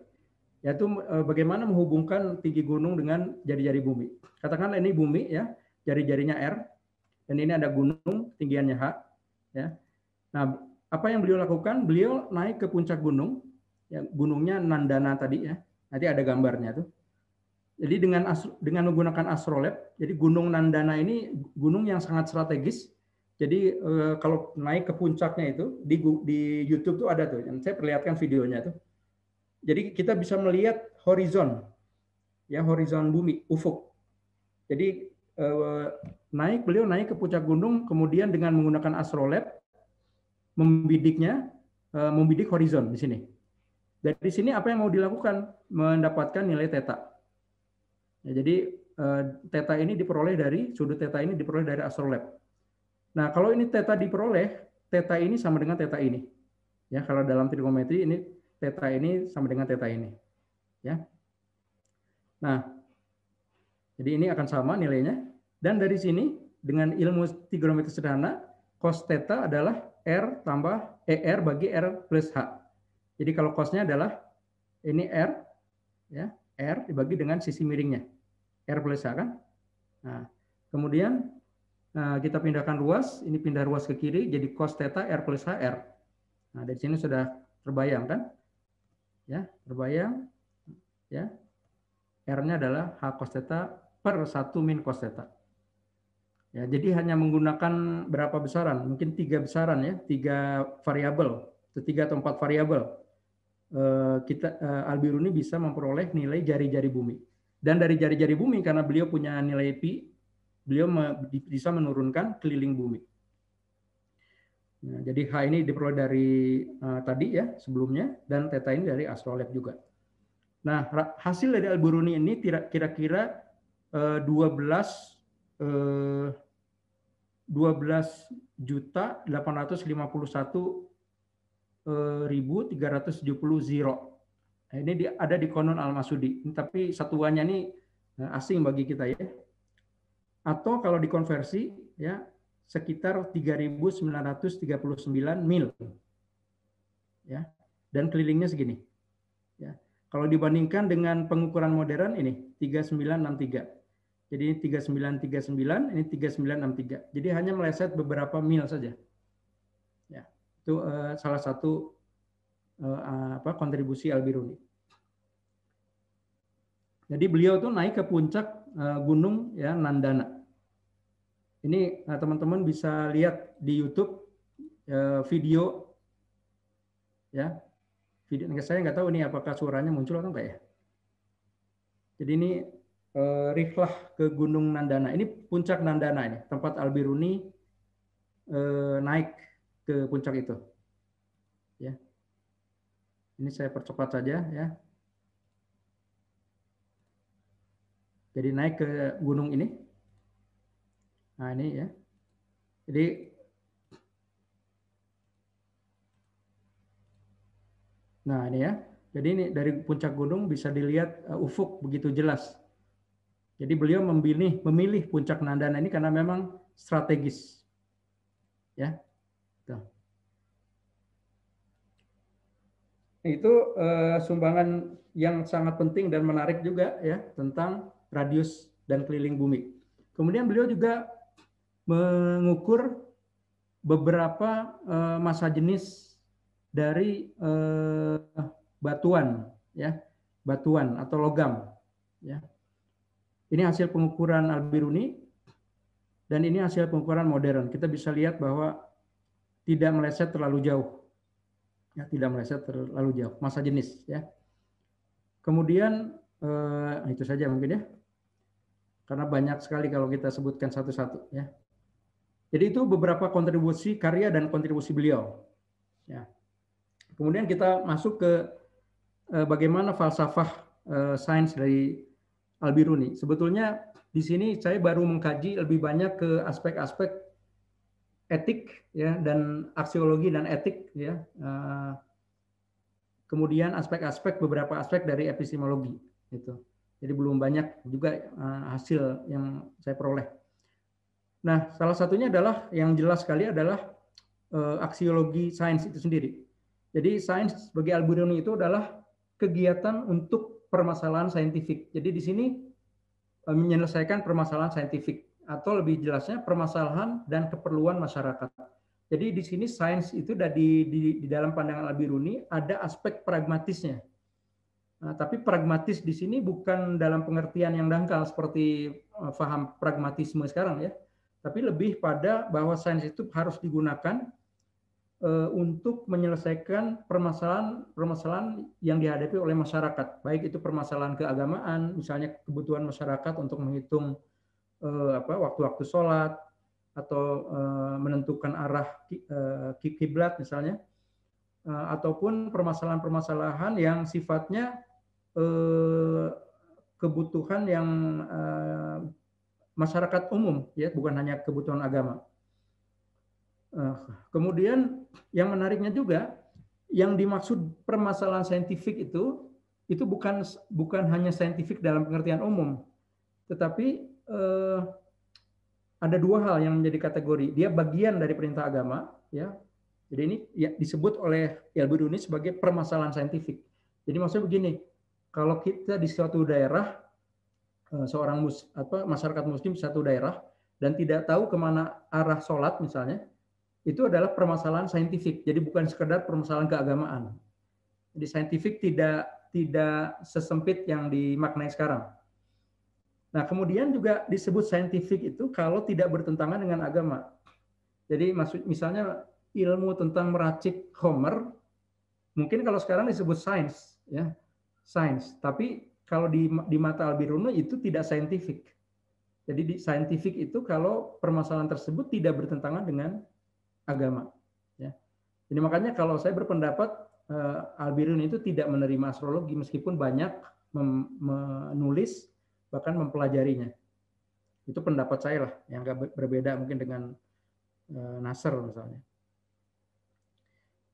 yaitu eh, bagaimana menghubungkan tinggi gunung dengan jari-jari bumi. Katakanlah ini bumi ya, jari-jarinya R, dan ini ada gunung tinggiannya H. Ya. Nah, apa yang beliau lakukan? Beliau naik ke puncak gunung, ya, gunungnya Nandana tadi ya, nanti ada gambarnya tuh. Jadi dengan dengan menggunakan astrolab, jadi gunung Nandana ini gunung yang sangat strategis. Jadi eh, kalau naik ke puncaknya itu di di YouTube tuh ada tuh, saya perlihatkan videonya tuh jadi kita bisa melihat horizon, ya horizon bumi, ufuk. Jadi eh, naik beliau naik ke puncak gunung, kemudian dengan menggunakan astrolab membidiknya, eh, membidik horizon di sini. Dari sini apa yang mau dilakukan? Mendapatkan nilai teta Ya, jadi eh, theta ini diperoleh dari sudut teta ini diperoleh dari astrolab. Nah kalau ini teta diperoleh, teta ini sama dengan teta ini. Ya kalau dalam trigonometri ini Teta ini sama dengan teta ini. Ya. Nah, jadi ini akan sama nilainya. Dan dari sini dengan ilmu trigonometri sederhana, cos teta adalah R tambah ER bagi R plus H. Jadi kalau cosnya adalah ini R, ya R dibagi dengan sisi miringnya. R plus H kan? Nah, kemudian Nah, kita pindahkan ruas, ini pindah ruas ke kiri, jadi cos teta R plus h r. Nah, dari sini sudah terbayang kan? ya terbayang ya R-nya adalah H cos theta per 1 min cos theta. Ya, jadi hanya menggunakan berapa besaran? Mungkin tiga besaran ya, tiga variabel, atau tiga atau empat variabel. Eh, kita eh, Albiruni bisa memperoleh nilai jari-jari bumi. Dan dari jari-jari bumi karena beliau punya nilai pi, beliau bisa menurunkan keliling bumi. Nah, jadi H ini diperoleh dari uh, tadi ya sebelumnya dan theta ini dari astrolab juga. Nah, hasil dari Al-Biruni ini kira-kira uh, 12 uh, 12 juta 851 eh, ribu 370 zero. Nah, ini di, ada di konon Al-Masudi, tapi satuannya ini eh, asing bagi kita ya. Atau kalau dikonversi ya sekitar 3.939 mil. Ya. Dan kelilingnya segini. Ya. Kalau dibandingkan dengan pengukuran modern ini 3963. Jadi ini 3939, ini 3963. Jadi hanya meleset beberapa mil saja. Ya, itu uh, salah satu uh, apa kontribusi Albiruni. Jadi beliau itu naik ke puncak uh, gunung ya Nandana. Ini eh, teman-teman bisa lihat di YouTube eh, video ya. Video saya nggak tahu ini apakah suaranya muncul atau enggak ya. Jadi ini eh, riflah ke Gunung Nandana. Ini puncak Nandana ini, tempat Albiruni eh, naik ke puncak itu. Ya. Ini saya percepat saja ya. Jadi naik ke gunung ini. Nah ini ya. Jadi Nah ini ya. Jadi ini dari puncak gunung bisa dilihat uh, ufuk begitu jelas. Jadi beliau memilih memilih puncak Nandana ini karena memang strategis. Ya. Tuh. Nah, itu uh, sumbangan yang sangat penting dan menarik juga ya tentang radius dan keliling bumi. Kemudian beliau juga mengukur beberapa uh, masa jenis dari uh, batuan ya batuan atau logam ya ini hasil pengukuran albiruni dan ini hasil pengukuran modern kita bisa lihat bahwa tidak meleset terlalu jauh ya tidak meleset terlalu jauh masa jenis ya kemudian eh, itu saja mungkin ya karena banyak sekali kalau kita sebutkan satu-satu ya jadi itu beberapa kontribusi karya dan kontribusi beliau. Ya. Kemudian kita masuk ke eh, bagaimana falsafah eh, sains dari Albiruni. Sebetulnya di sini saya baru mengkaji lebih banyak ke aspek-aspek etik ya dan aksiologi dan etik ya. Eh, kemudian aspek-aspek beberapa aspek dari epistemologi itu. Jadi belum banyak juga eh, hasil yang saya peroleh. Nah, salah satunya adalah yang jelas sekali adalah uh, aksiologi sains itu sendiri. Jadi sains sebagai Alburoni itu adalah kegiatan untuk permasalahan saintifik. Jadi di sini uh, menyelesaikan permasalahan saintifik atau lebih jelasnya permasalahan dan keperluan masyarakat. Jadi di sini sains itu di, di, di dalam pandangan Al-Biruni ada aspek pragmatisnya. Nah, tapi pragmatis di sini bukan dalam pengertian yang dangkal seperti eh, faham pragmatisme sekarang ya, tapi lebih pada bahwa sains itu harus digunakan eh, untuk menyelesaikan permasalahan-permasalahan yang dihadapi oleh masyarakat, baik itu permasalahan keagamaan, misalnya kebutuhan masyarakat untuk menghitung eh, apa waktu-waktu sholat atau eh, menentukan arah kiblat misalnya, ataupun permasalahan-permasalahan yang sifatnya kebutuhan yang masyarakat umum ya bukan hanya kebutuhan agama. Eh, kemudian yang menariknya juga yang dimaksud permasalahan saintifik itu itu bukan bukan hanya saintifik dalam pengertian umum, tetapi eh, ada dua hal yang menjadi kategori. Dia bagian dari perintah agama, ya. Jadi ini ya, disebut oleh Ilbuduni sebagai permasalahan saintifik. Jadi maksudnya begini, kalau kita di suatu daerah Eh, seorang mus, apa, masyarakat muslim satu daerah dan tidak tahu kemana arah sholat misalnya, itu adalah permasalahan saintifik. Jadi bukan sekedar permasalahan keagamaan. Jadi saintifik tidak tidak sesempit yang dimaknai sekarang. Nah, kemudian juga disebut saintifik itu kalau tidak bertentangan dengan agama. Jadi maksud misalnya ilmu tentang meracik homer mungkin kalau sekarang disebut sains ya, sains, tapi kalau di, di mata Albiruno itu tidak saintifik. Jadi di saintifik itu kalau permasalahan tersebut tidak bertentangan dengan agama. Ya. Jadi makanya kalau saya berpendapat uh, Albiruno itu tidak menerima astrologi meskipun banyak menulis bahkan mempelajarinya. Itu pendapat saya lah yang agak berbeda mungkin dengan uh, eh, Nasr misalnya.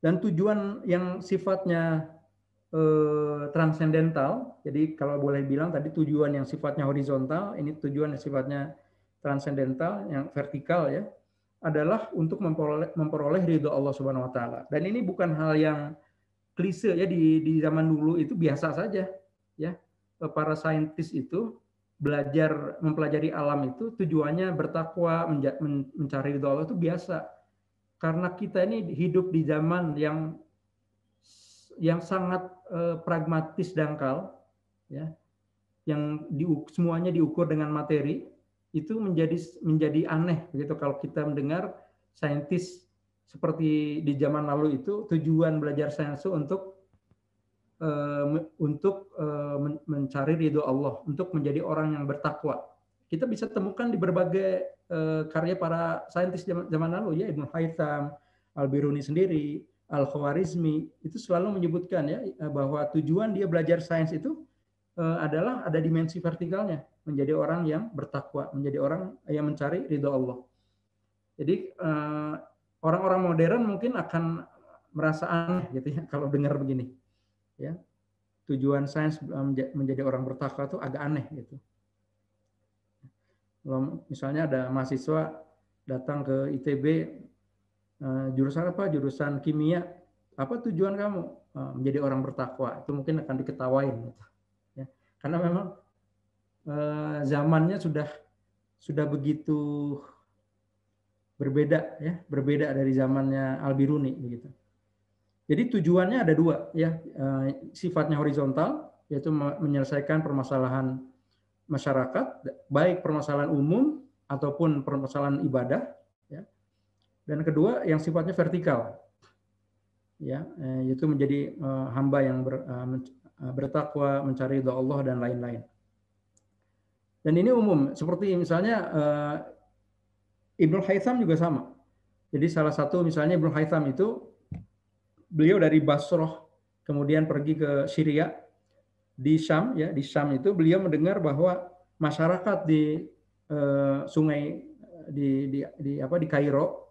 Dan tujuan yang sifatnya Eh, transcendental. Jadi kalau boleh bilang tadi tujuan yang sifatnya horizontal, ini tujuan yang sifatnya transcendental yang vertikal ya, adalah untuk memperoleh, memperoleh ridho Allah Subhanahu Wa Taala. Dan ini bukan hal yang klise ya di, di zaman dulu itu biasa saja ya eh, para saintis itu belajar mempelajari alam itu tujuannya bertakwa menja, men, mencari ridho Allah itu biasa karena kita ini hidup di zaman yang yang sangat eh, pragmatis dangkal ya yang di, semuanya diukur dengan materi itu menjadi menjadi aneh begitu kalau kita mendengar saintis seperti di zaman lalu itu tujuan belajar sains itu untuk eh, untuk eh, mencari ridho Allah, untuk menjadi orang yang bertakwa. Kita bisa temukan di berbagai eh, karya para saintis zaman, lalu ya Ibnu Haytham, Al-Biruni sendiri, Al-Khwarizmi itu selalu menyebutkan ya eh, bahwa tujuan dia belajar sains itu eh, adalah ada dimensi vertikalnya, menjadi orang yang bertakwa, menjadi orang yang mencari ridho Allah. Jadi eh, orang-orang modern mungkin akan merasa aneh gitu ya kalau dengar begini. Ya. Tujuan sains menjadi orang bertakwa itu agak aneh gitu. Kalau misalnya ada mahasiswa datang ke ITB Eh, jurusan apa jurusan kimia apa tujuan kamu eh, menjadi orang bertakwa itu mungkin akan diketawain ya karena memang eh, zamannya sudah sudah begitu berbeda ya berbeda dari zamannya Albiruni begitu jadi tujuannya ada dua ya sifatnya horizontal yaitu menyelesaikan permasalahan masyarakat baik permasalahan umum ataupun permasalahan ibadah dan kedua yang sifatnya vertikal ya eh, yaitu menjadi eh, hamba yang ber, eh, bertakwa mencari doa Allah dan lain-lain dan ini umum seperti misalnya Ibnu Haytham juga sama jadi salah satu misalnya Ibnu Haytham itu beliau dari Basroh kemudian pergi ke Syria di Syam ya di Syam itu beliau mendengar bahwa masyarakat di sungai di, di, di apa di Kairo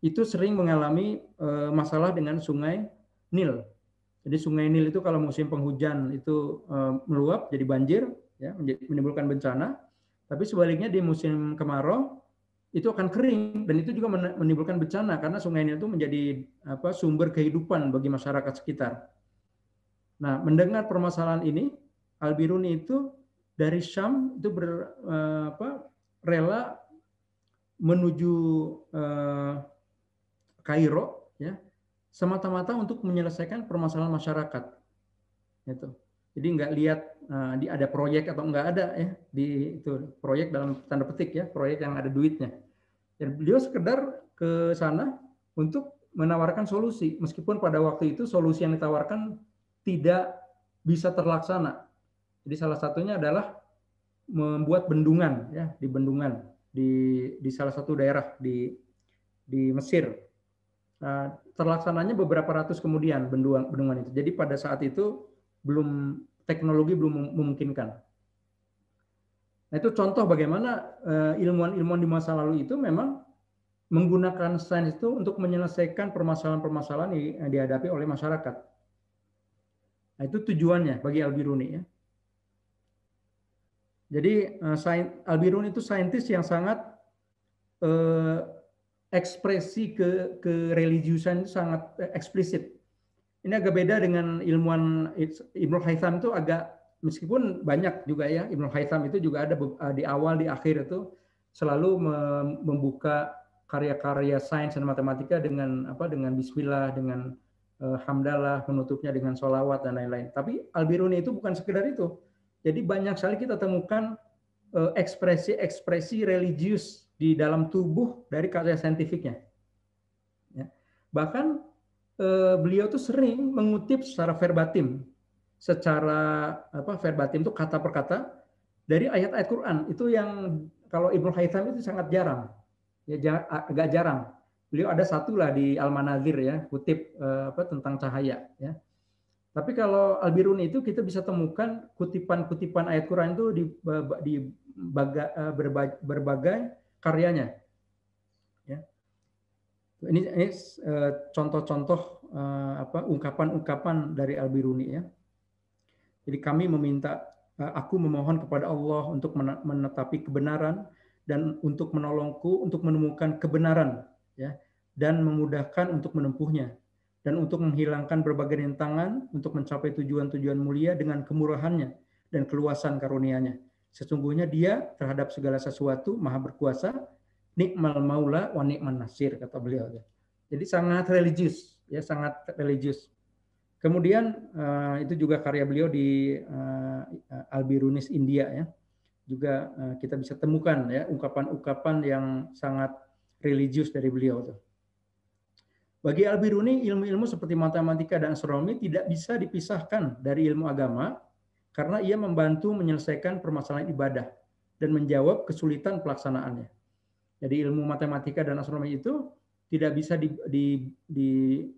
itu sering mengalami uh, masalah dengan sungai Nil. Jadi sungai Nil itu kalau musim penghujan itu uh, meluap jadi banjir, ya, menimbulkan bencana. Tapi sebaliknya di musim kemarau itu akan kering dan itu juga menimbulkan bencana karena sungai Nil itu menjadi apa sumber kehidupan bagi masyarakat sekitar. Nah, mendengar permasalahan ini, Al-Biruni itu dari Syam itu ber, eh, apa, rela menuju eh, Kairo ya semata-mata untuk menyelesaikan permasalahan masyarakat itu jadi nggak lihat eh, di ada proyek atau nggak ada ya di itu proyek dalam tanda petik ya proyek yang ada duitnya dan ya, beliau sekedar ke sana untuk menawarkan solusi meskipun pada waktu itu solusi yang ditawarkan tidak bisa terlaksana jadi salah satunya adalah membuat bendungan ya di bendungan di di salah satu daerah di di Mesir Nah, terlaksananya beberapa ratus kemudian bendungan, bendungan itu. Jadi pada saat itu belum teknologi belum memungkinkan. Nah itu contoh bagaimana eh, ilmuwan-ilmuwan di masa lalu itu memang menggunakan sains itu untuk menyelesaikan permasalahan-permasalahan yang dihadapi oleh masyarakat. Nah itu tujuannya bagi Albiruni ya. Jadi eh, Albiruni itu saintis yang sangat eh, ekspresi ke religiusan itu sangat eh, eksplisit. Ini agak beda dengan ilmuwan Ibnu Haytham itu agak meskipun banyak juga ya Ibnu Haytham itu juga ada eh, di awal di akhir itu selalu membuka karya-karya sains dan matematika dengan apa dengan bismillah dengan Hamdallah eh, hamdalah menutupnya dengan sholawat dan lain-lain. Tapi Al Biruni itu bukan sekedar itu. Jadi banyak sekali kita temukan ekspresi-ekspresi religius di dalam tubuh dari karya saintifiknya. Ya. Bahkan eh, beliau tuh sering mengutip secara verbatim, secara apa verbatim itu kata per kata dari ayat-ayat Quran itu yang kalau Ibnu Haytham itu sangat jarang, ya jar, agak jarang. Beliau ada satu lah di Al Manazir ya kutip eh, apa tentang cahaya ya. Tapi kalau Al-Biruni itu kita bisa temukan kutipan-kutipan ayat Quran itu di, eh, di eh, berbagai, berbagai karyanya. Ya. Ini, eh, contoh-contoh eh, apa ungkapan-ungkapan dari Al-Biruni ya. Jadi kami meminta eh, aku memohon kepada Allah untuk menetapi kebenaran dan untuk menolongku untuk menemukan kebenaran ya dan memudahkan untuk menempuhnya dan untuk menghilangkan berbagai rintangan untuk mencapai tujuan-tujuan mulia dengan kemurahannya dan keluasan karunia-Nya Sesungguhnya dia terhadap segala sesuatu maha berkuasa, nikmal maula wa nikman nasir, kata beliau. Ya. Jadi sangat religius, ya sangat religius. Kemudian eh, itu juga karya beliau di eh, eh, Albirunis India ya. Juga kita bisa temukan ya ungkapan-ungkapan yang sangat religius dari beliau tuh. Bagi Albiruni ilmu-ilmu seperti matematika dan astronomi tidak bisa dipisahkan dari ilmu agama karena ia membantu menyelesaikan permasalahan ibadah dan menjawab kesulitan pelaksanaannya. Jadi ilmu matematika dan astronomi itu tidak bisa di, di, di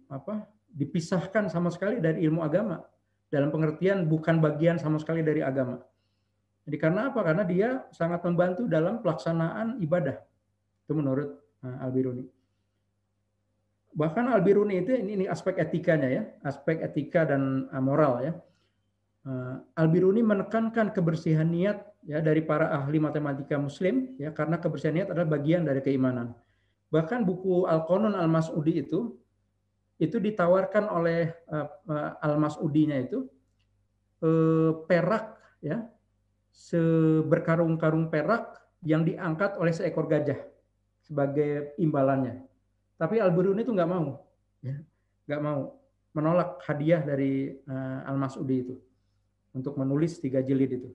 apa, dipisahkan sama sekali dari ilmu agama dalam pengertian bukan bagian sama sekali dari agama. Jadi karena apa? Karena dia sangat membantu dalam pelaksanaan ibadah. Itu menurut eh, al-biruni Bahkan al-biruni itu ini, ini aspek etikanya ya, aspek etika dan eh, moral ya Eh, Al-Biruni menekankan kebersihan niat ya dari para ahli matematika muslim ya karena kebersihan niat adalah bagian dari keimanan. Bahkan buku Al-Qanun Al-Mas'udi itu itu ditawarkan oleh uh, Al-Mas'udinya itu perak ya seberkarung-karung perak yang diangkat oleh seekor gajah sebagai imbalannya. Tapi Al-Biruni itu nggak mau. Ya, nggak mau menolak hadiah dari uh, Al-Mas'udi itu untuk menulis tiga jilid itu.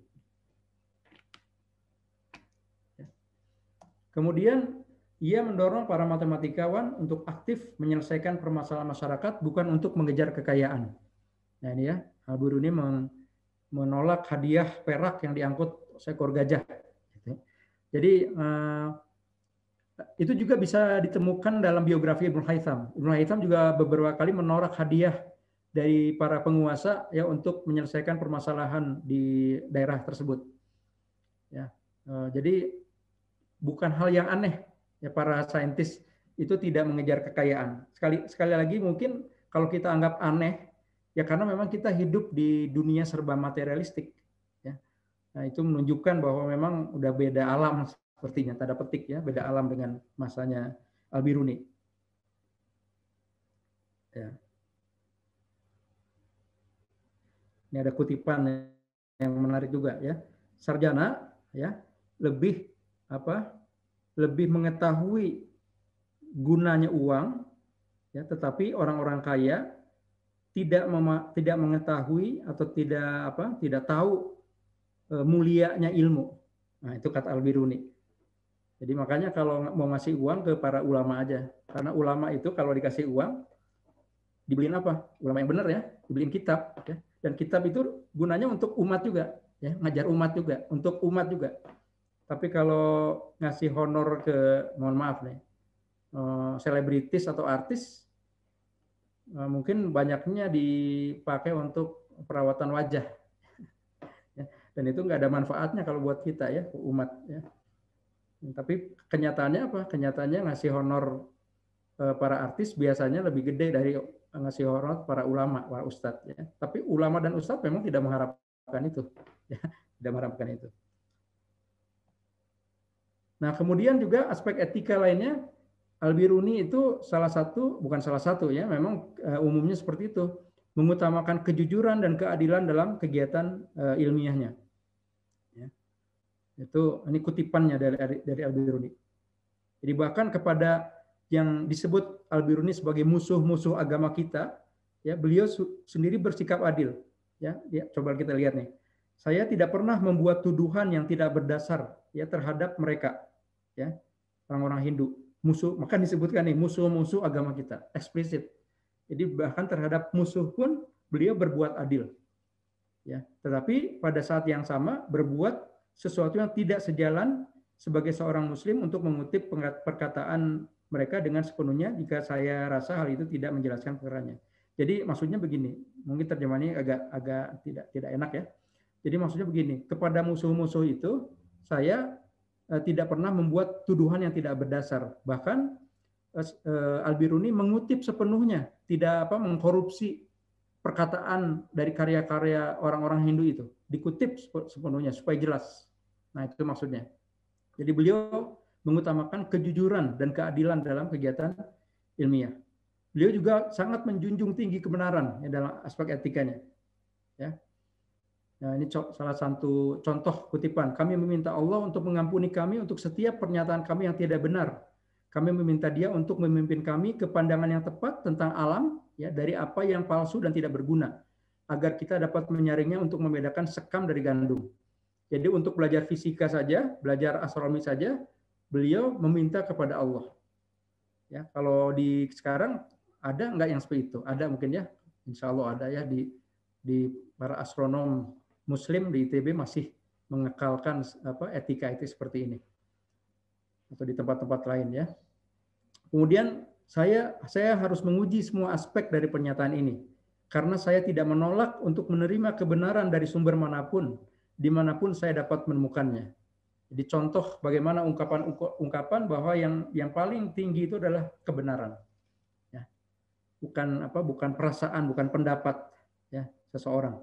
Ya. Kemudian ia mendorong para matematikawan untuk aktif menyelesaikan permasalahan masyarakat bukan untuk mengejar kekayaan. Nah ini ya, Al-Guru menolak hadiah perak yang diangkut seekor gajah. Gitu. Jadi eh, itu juga bisa ditemukan dalam biografi Ibn Haytham. Ibn Haytham juga beberapa kali menolak hadiah dari para penguasa ya untuk menyelesaikan permasalahan di daerah tersebut. Ya, eh, jadi bukan hal yang aneh ya para saintis itu tidak mengejar kekayaan. Sekali sekali lagi mungkin kalau kita anggap aneh ya karena memang kita hidup di dunia serba materialistik ya. Nah, itu menunjukkan bahwa memang udah beda alam sepertinya tanda petik ya, beda alam dengan masanya Albiruni. Ya. Ini ada kutipan yang menarik juga ya. Sarjana ya lebih apa? Lebih mengetahui gunanya uang ya, tetapi orang-orang kaya tidak mema, tidak mengetahui atau tidak apa? tidak tahu e, mulianya ilmu. Nah, itu kata Al-Biruni. Jadi makanya kalau mau ngasih uang ke para ulama aja. Karena ulama itu kalau dikasih uang dibeliin apa? Ulama yang benar ya, dibeliin kitab. Ya. Dan kitab itu gunanya untuk umat juga, ya, ngajar umat juga, untuk umat juga. Tapi kalau ngasih honor ke, mohon maaf nih, eh, selebritis atau artis, eh, mungkin banyaknya dipakai untuk perawatan wajah. Ya, dan itu nggak ada manfaatnya kalau buat kita ya, umat ya. Tapi kenyataannya apa? Kenyataannya ngasih honor eh, para artis biasanya lebih gede dari ngasih hormat para ulama, para ustadz. Ya. Tapi ulama dan ustadz memang tidak mengharapkan itu, ya. tidak mengharapkan itu. Nah, kemudian juga aspek etika lainnya, Al-Biruni itu salah satu, bukan salah satu ya, memang eh, umumnya seperti itu, mengutamakan kejujuran dan keadilan dalam kegiatan eh, ilmiahnya. Ya. Itu ini kutipannya dari dari Al-Biruni. Jadi bahkan kepada yang disebut Al-Biruni sebagai musuh-musuh agama kita, ya beliau sendiri bersikap adil. Ya, ya, coba kita lihat nih. Saya tidak pernah membuat tuduhan yang tidak berdasar ya terhadap mereka, ya orang-orang Hindu musuh. Maka disebutkan nih musuh-musuh agama kita eksplisit. Jadi bahkan terhadap musuh pun beliau berbuat adil. Ya, tetapi pada saat yang sama berbuat sesuatu yang tidak sejalan sebagai seorang muslim untuk mengutip perkataan mereka dengan sepenuhnya jika saya rasa hal itu tidak menjelaskan perkaranya. Jadi maksudnya begini, mungkin terjemahannya agak agak tidak tidak enak ya. Jadi maksudnya begini, kepada musuh-musuh itu saya eh, tidak pernah membuat tuduhan yang tidak berdasar. Bahkan eh, Albiruni mengutip sepenuhnya, tidak apa mengkorupsi perkataan dari karya-karya orang-orang Hindu itu, dikutip sepenuhnya supaya jelas. Nah, itu maksudnya. Jadi beliau mengutamakan kejujuran dan keadilan dalam kegiatan ilmiah. Beliau juga sangat menjunjung tinggi kebenaran ya, dalam aspek etikanya. Ya. Nah, ini salah satu contoh kutipan. Kami meminta Allah untuk mengampuni kami untuk setiap pernyataan kami yang tidak benar. Kami meminta Dia untuk memimpin kami ke pandangan yang tepat tentang alam ya dari apa yang palsu dan tidak berguna agar kita dapat menyaringnya untuk membedakan sekam dari gandum. Jadi untuk belajar fisika saja, belajar astronomi saja, beliau meminta kepada Allah. Ya, kalau di sekarang ada nggak yang seperti itu? Ada mungkin ya, insya Allah ada ya di di para astronom Muslim di ITB masih mengekalkan apa etika itu seperti ini atau di tempat-tempat lain ya. Kemudian saya saya harus menguji semua aspek dari pernyataan ini karena saya tidak menolak untuk menerima kebenaran dari sumber manapun, dimanapun saya dapat menemukannya. Jadi contoh bagaimana ungkapan-ungkapan bahwa yang yang paling tinggi itu adalah kebenaran. Ya. Bukan apa bukan perasaan, bukan pendapat ya seseorang.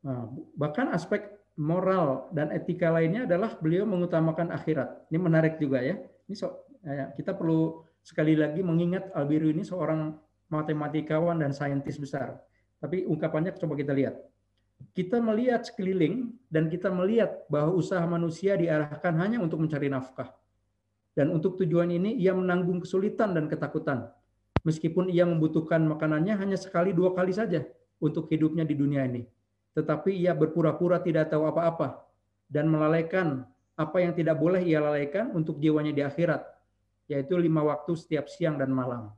Nah, bahkan aspek moral dan etika lainnya adalah beliau mengutamakan akhirat. Ini menarik juga ya. Ini so, ya, ya, kita perlu sekali lagi mengingat Albiru ini seorang matematikawan dan saintis besar. Tapi ungkapannya coba kita lihat kita melihat sekeliling dan kita melihat bahwa usaha manusia diarahkan hanya untuk mencari nafkah. Dan untuk tujuan ini ia menanggung kesulitan dan ketakutan. Meskipun ia membutuhkan makanannya hanya sekali dua kali saja untuk hidupnya di dunia ini. Tetapi ia berpura-pura tidak tahu apa-apa dan melalaikan apa yang tidak boleh ia lalaikan untuk jiwanya di akhirat, yaitu lima waktu setiap siang dan malam.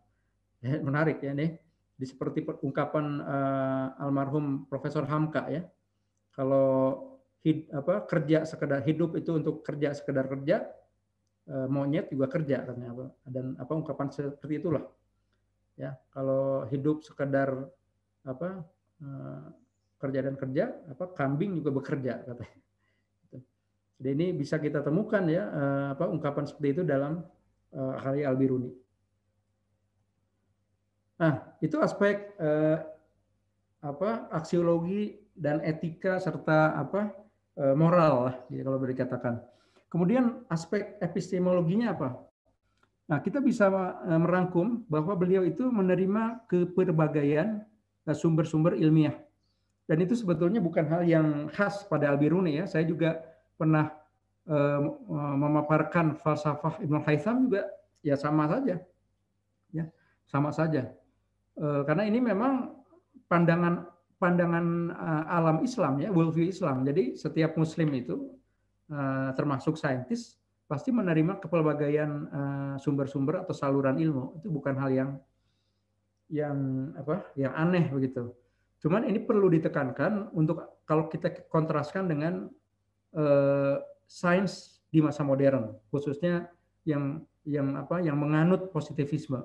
Eh, menarik ya nih di seperti ungkapan uh, eh, almarhum Profesor Hamka ya. Kalau hid, apa kerja sekedar hidup itu untuk kerja sekedar kerja, uh, monyet juga kerja katanya apa. Dan apa ungkapan seperti itulah. Ya, kalau hidup sekedar apa uh, kerja dan kerja, apa kambing juga bekerja katanya. Gitu. Jadi ini bisa kita temukan ya apa ungkapan seperti itu dalam uh, Al-Biruni. Nah, itu aspek eh, apa aksiologi dan etika serta apa eh, moral lah, ya, kalau boleh dikatakan. Kemudian aspek epistemologinya apa? Nah, kita bisa eh, merangkum bahwa beliau itu menerima keberbagaian eh, sumber-sumber ilmiah. Dan itu sebetulnya bukan hal yang khas pada Al-Biruni ya. Saya juga pernah eh, memaparkan falsafah Ibnu Haytham juga ya sama saja. Ya, sama saja. Eh, karena ini memang pandangan pandangan eh, alam Islam ya worldview Islam jadi setiap Muslim itu eh, termasuk saintis pasti menerima kepelbagaian sumber-sumber atau saluran ilmu itu bukan hal yang yang apa yang aneh begitu cuman ini perlu ditekankan untuk kalau kita kontraskan dengan sains di masa modern khususnya yang yang apa yang menganut positivisme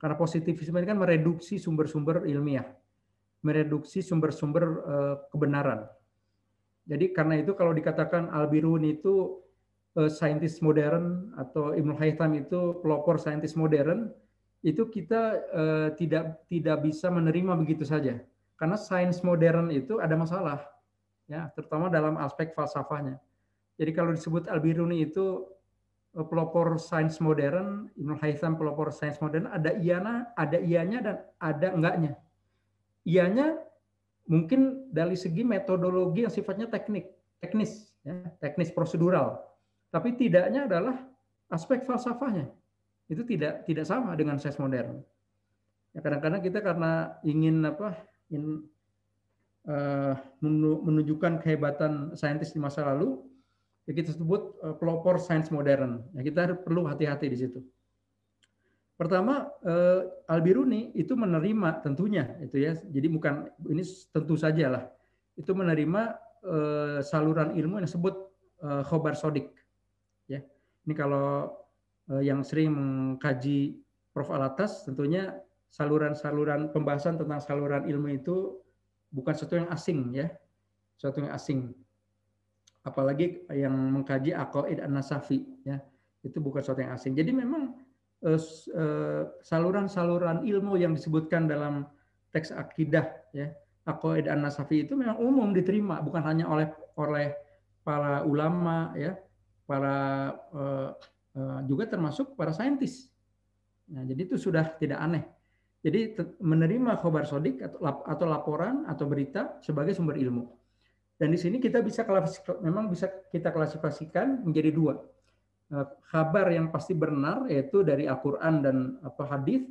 karena positivisme ini kan mereduksi sumber-sumber ilmiah, mereduksi sumber-sumber eh, kebenaran. Jadi karena itu kalau dikatakan Al-Biruni itu eh, saintis modern atau Ibnu Haytham itu pelopor saintis modern, itu kita eh, tidak tidak bisa menerima begitu saja. Karena sains modern itu ada masalah, ya terutama dalam aspek falsafahnya. Jadi kalau disebut Al-Biruni itu Eh, pelopor sains modern, Ibnu Haitham pelopor sains modern ada iana, ada ianya dan ada enggaknya. Ianya mungkin dari segi metodologi yang sifatnya teknik, teknis, ya, teknis prosedural. Tapi tidaknya adalah aspek falsafahnya. Itu tidak tidak sama dengan sains modern. Ya, kadang-kadang kita karena ingin apa? Ingin, eh, menunjukkan kehebatan saintis di masa lalu, yang kita sebut eh, pelopor sains modern. Ya, kita perlu hati-hati di situ. Pertama, eh, Al-Biruni itu menerima tentunya itu ya. Jadi bukan ini tentu saja lah. Itu menerima eh, saluran ilmu yang disebut khobar sodik. Ya. Ini kalau yang sering mengkaji Prof Alatas tentunya saluran-saluran pembahasan tentang saluran ilmu itu bukan sesuatu yang asing ya. Sesuatu yang asing apalagi yang mengkaji akoid an-nasafi ya itu bukan sesuatu yang asing jadi memang eh, eh, saluran-saluran ilmu yang disebutkan dalam teks akidah ya akoid an-nasafi itu memang umum diterima bukan hanya oleh oleh para ulama ya para uh, uh, juga termasuk para saintis nah jadi itu sudah tidak aneh jadi menerima khobar sodik atau laporan atau berita sebagai sumber ilmu dan di sini kita bisa klasifikasi, memang bisa kita klasifikasikan menjadi dua. Eh, kabar yang pasti benar yaitu dari Al-Quran dan apa hadis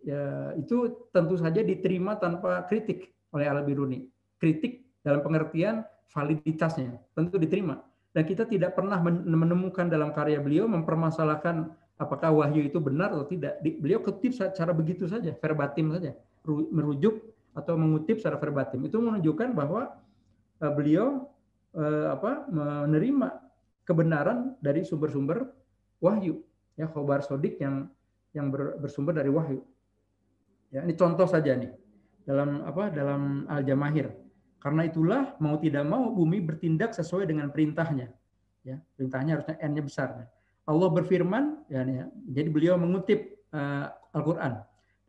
ya, itu tentu saja diterima tanpa kritik oleh Al-Biruni. Kritik dalam pengertian validitasnya tentu diterima. Dan kita tidak pernah menemukan dalam karya beliau mempermasalahkan apakah wahyu itu benar atau tidak. Beliau kutip secara begitu saja, verbatim saja, merujuk atau mengutip secara verbatim. Itu menunjukkan bahwa Eh, beliau eh, apa menerima kebenaran dari sumber-sumber wahyu ya khobar sodik yang yang bersumber dari wahyu ya ini contoh saja nih dalam apa dalam al jamahir karena itulah mau tidak mau bumi bertindak sesuai dengan perintahnya ya perintahnya harusnya n-nya besar Allah berfirman ya, ya. jadi beliau mengutip uh, Al-Qur'an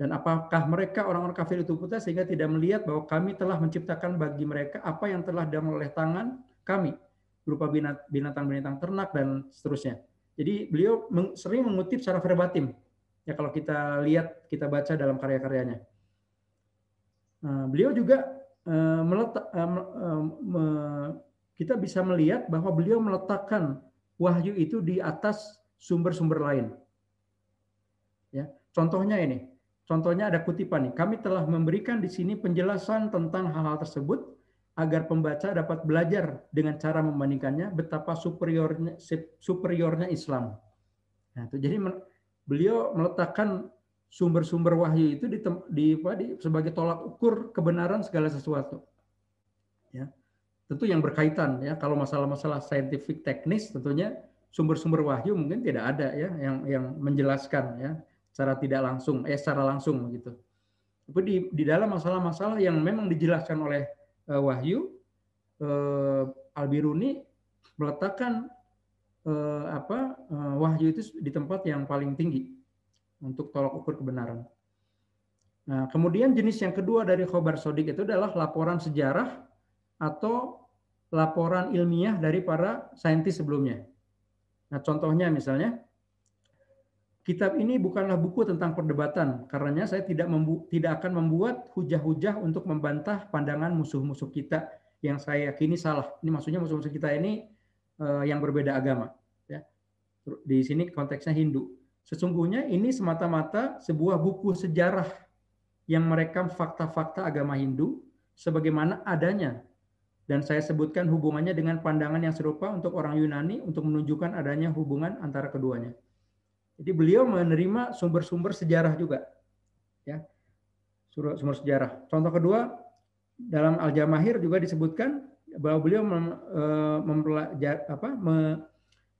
dan apakah mereka orang-orang kafir itu buta sehingga tidak melihat bahwa kami telah menciptakan bagi mereka apa yang telah diambil oleh tangan kami berupa binatang-binatang ternak dan seterusnya. Jadi beliau sering mengutip secara verbatim. Ya kalau kita lihat, kita baca dalam karya-karyanya. Nah, beliau juga e, meletak, e, e, kita bisa melihat bahwa beliau meletakkan wahyu itu di atas sumber-sumber lain. Ya, contohnya ini, Contohnya ada kutipan nih, kami telah memberikan di sini penjelasan tentang hal-hal tersebut agar pembaca dapat belajar dengan cara membandingkannya betapa superiornya superiornya Islam. Nah, itu jadi beliau meletakkan sumber-sumber wahyu itu di, di, di sebagai tolak ukur kebenaran segala sesuatu. Ya. Tentu yang berkaitan ya kalau masalah-masalah saintifik teknis tentunya sumber-sumber wahyu mungkin tidak ada ya yang yang menjelaskan ya secara tidak langsung, eh secara langsung begitu. Tapi di, di dalam masalah-masalah yang memang dijelaskan oleh uh, Wahyu, uh, eh, biruni meletakkan uh, apa uh, Wahyu itu di tempat yang paling tinggi untuk tolak ukur kebenaran. Nah, kemudian jenis yang kedua dari khobar sodik itu adalah laporan sejarah atau laporan ilmiah dari para saintis sebelumnya. Nah, contohnya misalnya kitab ini bukanlah buku tentang perdebatan, karenanya saya tidak membu tidak akan membuat hujah-hujah untuk membantah pandangan musuh-musuh kita yang saya yakini salah. Ini maksudnya musuh-musuh kita ini eh, yang berbeda agama. Ya. Di sini konteksnya Hindu. Sesungguhnya ini semata-mata sebuah buku sejarah yang merekam fakta-fakta agama Hindu sebagaimana adanya. Dan saya sebutkan hubungannya dengan pandangan yang serupa untuk orang Yunani untuk menunjukkan adanya hubungan antara keduanya. Jadi beliau menerima sumber-sumber sejarah juga. Ya. Sumber sejarah. Contoh kedua, dalam Al-Jamahir juga disebutkan bahwa beliau mem, e, apa, me,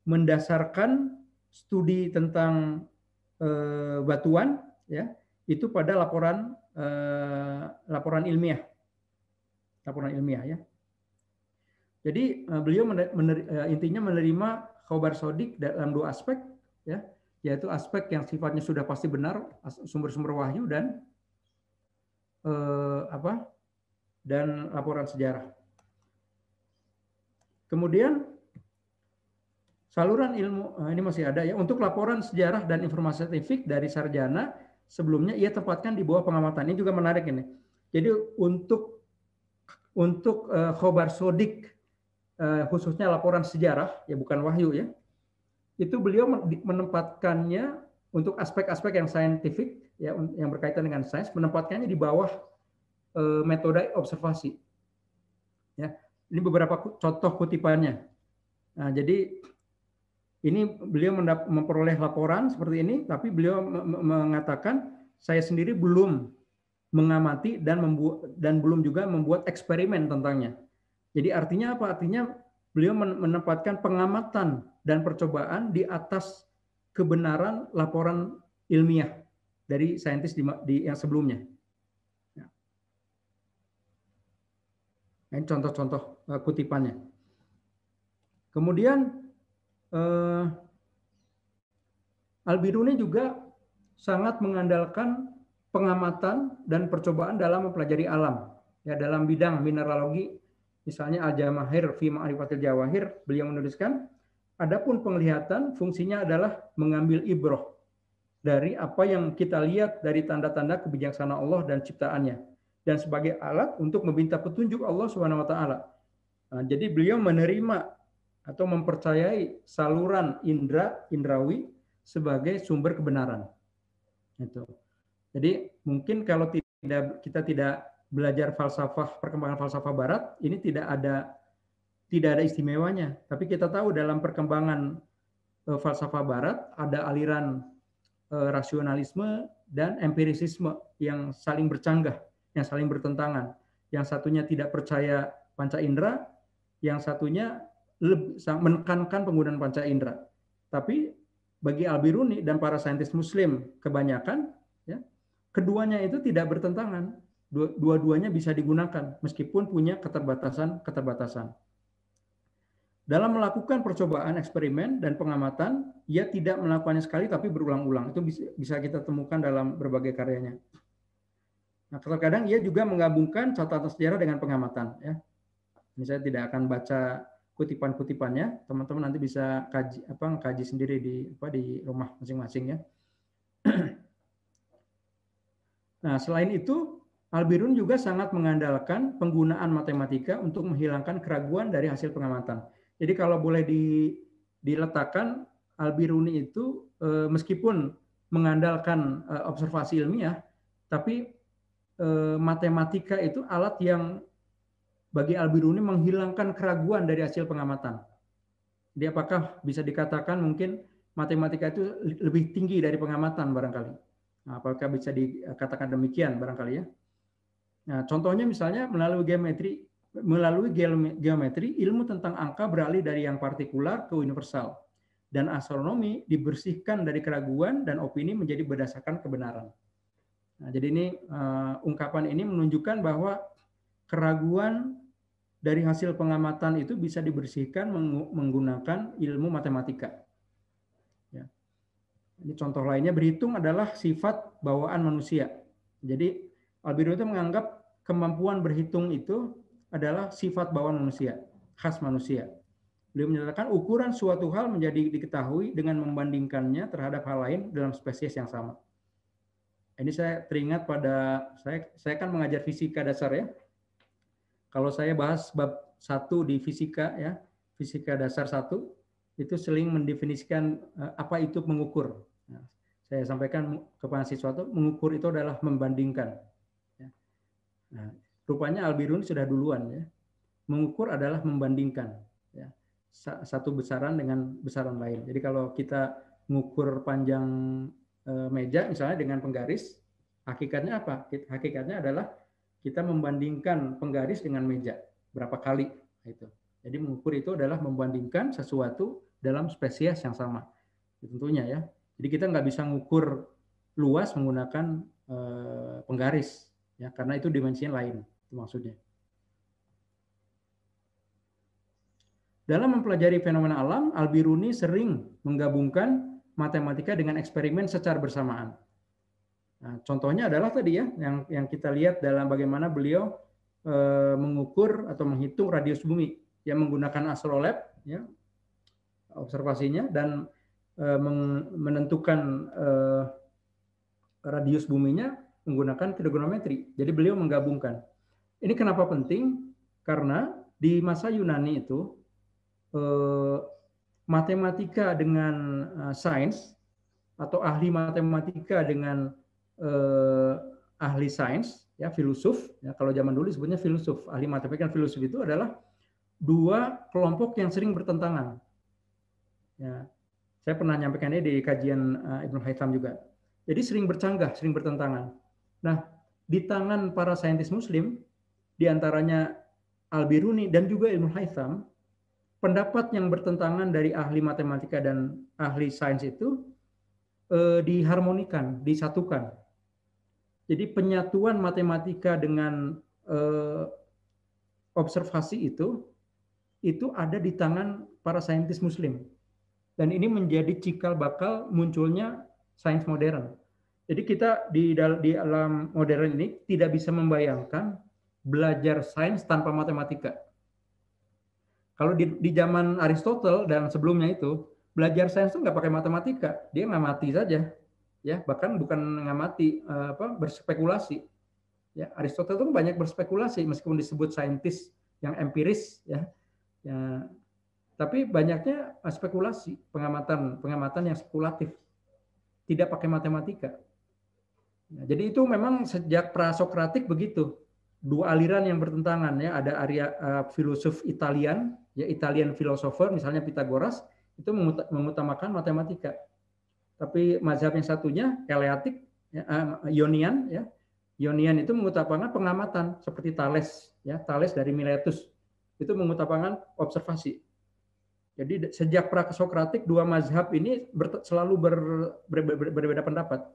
mendasarkan studi tentang e, batuan ya itu pada laporan e, laporan ilmiah laporan ilmiah ya jadi e, beliau mener, e, intinya menerima khobar sodik dalam dua aspek ya yaitu aspek yang sifatnya sudah pasti benar sumber-sumber wahyu dan eh, apa dan laporan sejarah. Kemudian saluran ilmu eh, ini masih ada ya untuk laporan sejarah dan informasi saintifik dari sarjana sebelumnya ia tempatkan di bawah pengamatan. Ini juga menarik ini. Jadi untuk untuk eh, khobar sodik eh, khususnya laporan sejarah ya bukan wahyu ya itu beliau menempatkannya untuk aspek-aspek yang saintifik ya yang berkaitan dengan sains menempatkannya di bawah e, metode observasi. Ya, ini beberapa contoh kutipannya. Nah, jadi ini beliau memperoleh laporan seperti ini, tapi beliau mengatakan saya sendiri belum mengamati dan membuat dan belum juga membuat eksperimen tentangnya. Jadi artinya apa? Artinya beliau menempatkan pengamatan dan percobaan di atas kebenaran laporan ilmiah dari saintis di, di yang sebelumnya. Ya. Nah, ini contoh-contoh eh, kutipannya. Kemudian eh, Albiruni juga sangat mengandalkan pengamatan dan percobaan dalam mempelajari alam. Ya, dalam bidang mineralogi, misalnya Al-Jamahir Fima Arifatil Jawahir, beliau menuliskan, Adapun penglihatan fungsinya adalah mengambil ibroh dari apa yang kita lihat dari tanda-tanda kebijaksanaan Allah dan ciptaannya dan sebagai alat untuk meminta petunjuk Allah Subhanahu wa taala. Nah, jadi beliau menerima atau mempercayai saluran indra indrawi sebagai sumber kebenaran. Itu. Jadi mungkin kalau tidak kita tidak belajar falsafah perkembangan falsafah barat ini tidak ada tidak ada istimewanya. Tapi kita tahu dalam perkembangan e, falsafah barat ada aliran eh, rasionalisme dan empirisisme yang saling bercanggah, yang saling bertentangan. Yang satunya tidak percaya panca indera, yang satunya lebih, menekankan penggunaan panca indera. Tapi bagi Albiruni dan para saintis muslim kebanyakan ya, keduanya itu tidak bertentangan. Dua-duanya bisa digunakan meskipun punya keterbatasan-keterbatasan. Dalam melakukan percobaan eksperimen dan pengamatan, ia tidak melakukannya sekali tapi berulang-ulang. Itu bisa kita temukan dalam berbagai karyanya. Nah, terkadang ia juga menggabungkan catatan sejarah dengan pengamatan. Ya. Ini saya tidak akan baca kutipan-kutipannya. Teman-teman nanti bisa kaji, apa, kaji sendiri di, apa, di rumah masing-masing ya. Nah, selain itu, Albirun juga sangat mengandalkan penggunaan matematika untuk menghilangkan keraguan dari hasil pengamatan. Jadi kalau boleh di, diletakkan Albiruni itu e, meskipun mengandalkan e, observasi ilmiah, tapi e, matematika itu alat yang bagi Albiruni menghilangkan keraguan dari hasil pengamatan. Jadi apakah bisa dikatakan mungkin matematika itu lebih tinggi dari pengamatan barangkali? Nah, apakah bisa dikatakan demikian barangkali ya? Nah, contohnya misalnya melalui geometri melalui geometri, ilmu tentang angka beralih dari yang partikular ke universal. Dan astronomi dibersihkan dari keraguan dan opini menjadi berdasarkan kebenaran. Nah, jadi ini uh, ungkapan ini menunjukkan bahwa keraguan dari hasil pengamatan itu bisa dibersihkan menggunakan ilmu matematika. Ya. Ini contoh lainnya berhitung adalah sifat bawaan manusia. Jadi Albedo itu menganggap kemampuan berhitung itu adalah sifat bawaan manusia, khas manusia. Beliau menyatakan ukuran suatu hal menjadi diketahui dengan membandingkannya terhadap hal lain dalam spesies yang sama. Ini saya teringat pada saya saya kan mengajar fisika dasar ya. Kalau saya bahas bab satu di fisika ya, fisika dasar satu itu sering mendefinisikan eh, apa itu mengukur. Nah, saya sampaikan kepada siswa itu mengukur itu adalah membandingkan. Ya. Nah, Rupanya Albiruni sudah duluan ya. Mengukur adalah membandingkan ya. Satu besaran dengan besaran lain. Jadi kalau kita mengukur panjang eh, meja misalnya dengan penggaris, hakikatnya apa? Hakikatnya adalah kita membandingkan penggaris dengan meja berapa kali nah, itu. Jadi mengukur itu adalah membandingkan sesuatu dalam spesies yang sama. Tentunya ya. Jadi kita nggak bisa mengukur luas menggunakan eh, penggaris ya karena itu dimensinya lain. Itu maksudnya. Dalam mempelajari fenomena alam, Al-Biruni sering menggabungkan matematika dengan eksperimen secara bersamaan. Nah, contohnya adalah tadi ya, yang yang kita lihat dalam bagaimana beliau e, mengukur atau menghitung radius bumi, yang menggunakan astrolab, ya observasinya dan e, menentukan e, radius buminya menggunakan trigonometri. Jadi beliau menggabungkan ini kenapa penting? Karena di masa Yunani itu eh, matematika dengan eh, sains atau ahli matematika dengan eh, ahli sains ya filosof ya kalau zaman dulu sebutnya filosof ahli matematika dan filosof itu adalah dua kelompok yang sering bertentangan ya saya pernah nyampaikan ini di kajian uh, Ibnu Haytham juga jadi sering bercanggah sering bertentangan nah di tangan para saintis muslim diantaranya antaranya Al-Biruni dan juga Ibnu Haytham, pendapat yang bertentangan dari ahli matematika dan ahli sains itu eh, diharmonikan, disatukan. Jadi penyatuan matematika dengan eh, observasi itu itu ada di tangan para saintis muslim. Dan ini menjadi cikal bakal munculnya sains modern. Jadi kita di dalam modern ini tidak bisa membayangkan belajar sains tanpa matematika. Kalau di, di zaman Aristotle dan sebelumnya itu, belajar sains itu nggak pakai matematika, dia nggak mati saja, ya bahkan bukan ngamati eh, apa berspekulasi. Ya, Aristotle itu banyak berspekulasi meskipun disebut saintis yang empiris, ya, ya tapi banyaknya eh, spekulasi, pengamatan, pengamatan yang spekulatif, tidak pakai matematika. Nah, jadi itu memang sejak prasokratik begitu dua aliran yang bertentangan ya ada area uh, filosof Italian ya Italian philosopher misalnya Pitagoras itu mengutamakan matematika tapi mazhab yang satunya Eleatik ya, eh, Ionian ya Ionian itu mengutamakan pengamatan seperti Thales ya Thales dari Miletus itu mengutamakan observasi jadi sejak pra Sokratik dua mazhab ini selalu berbeda pendapat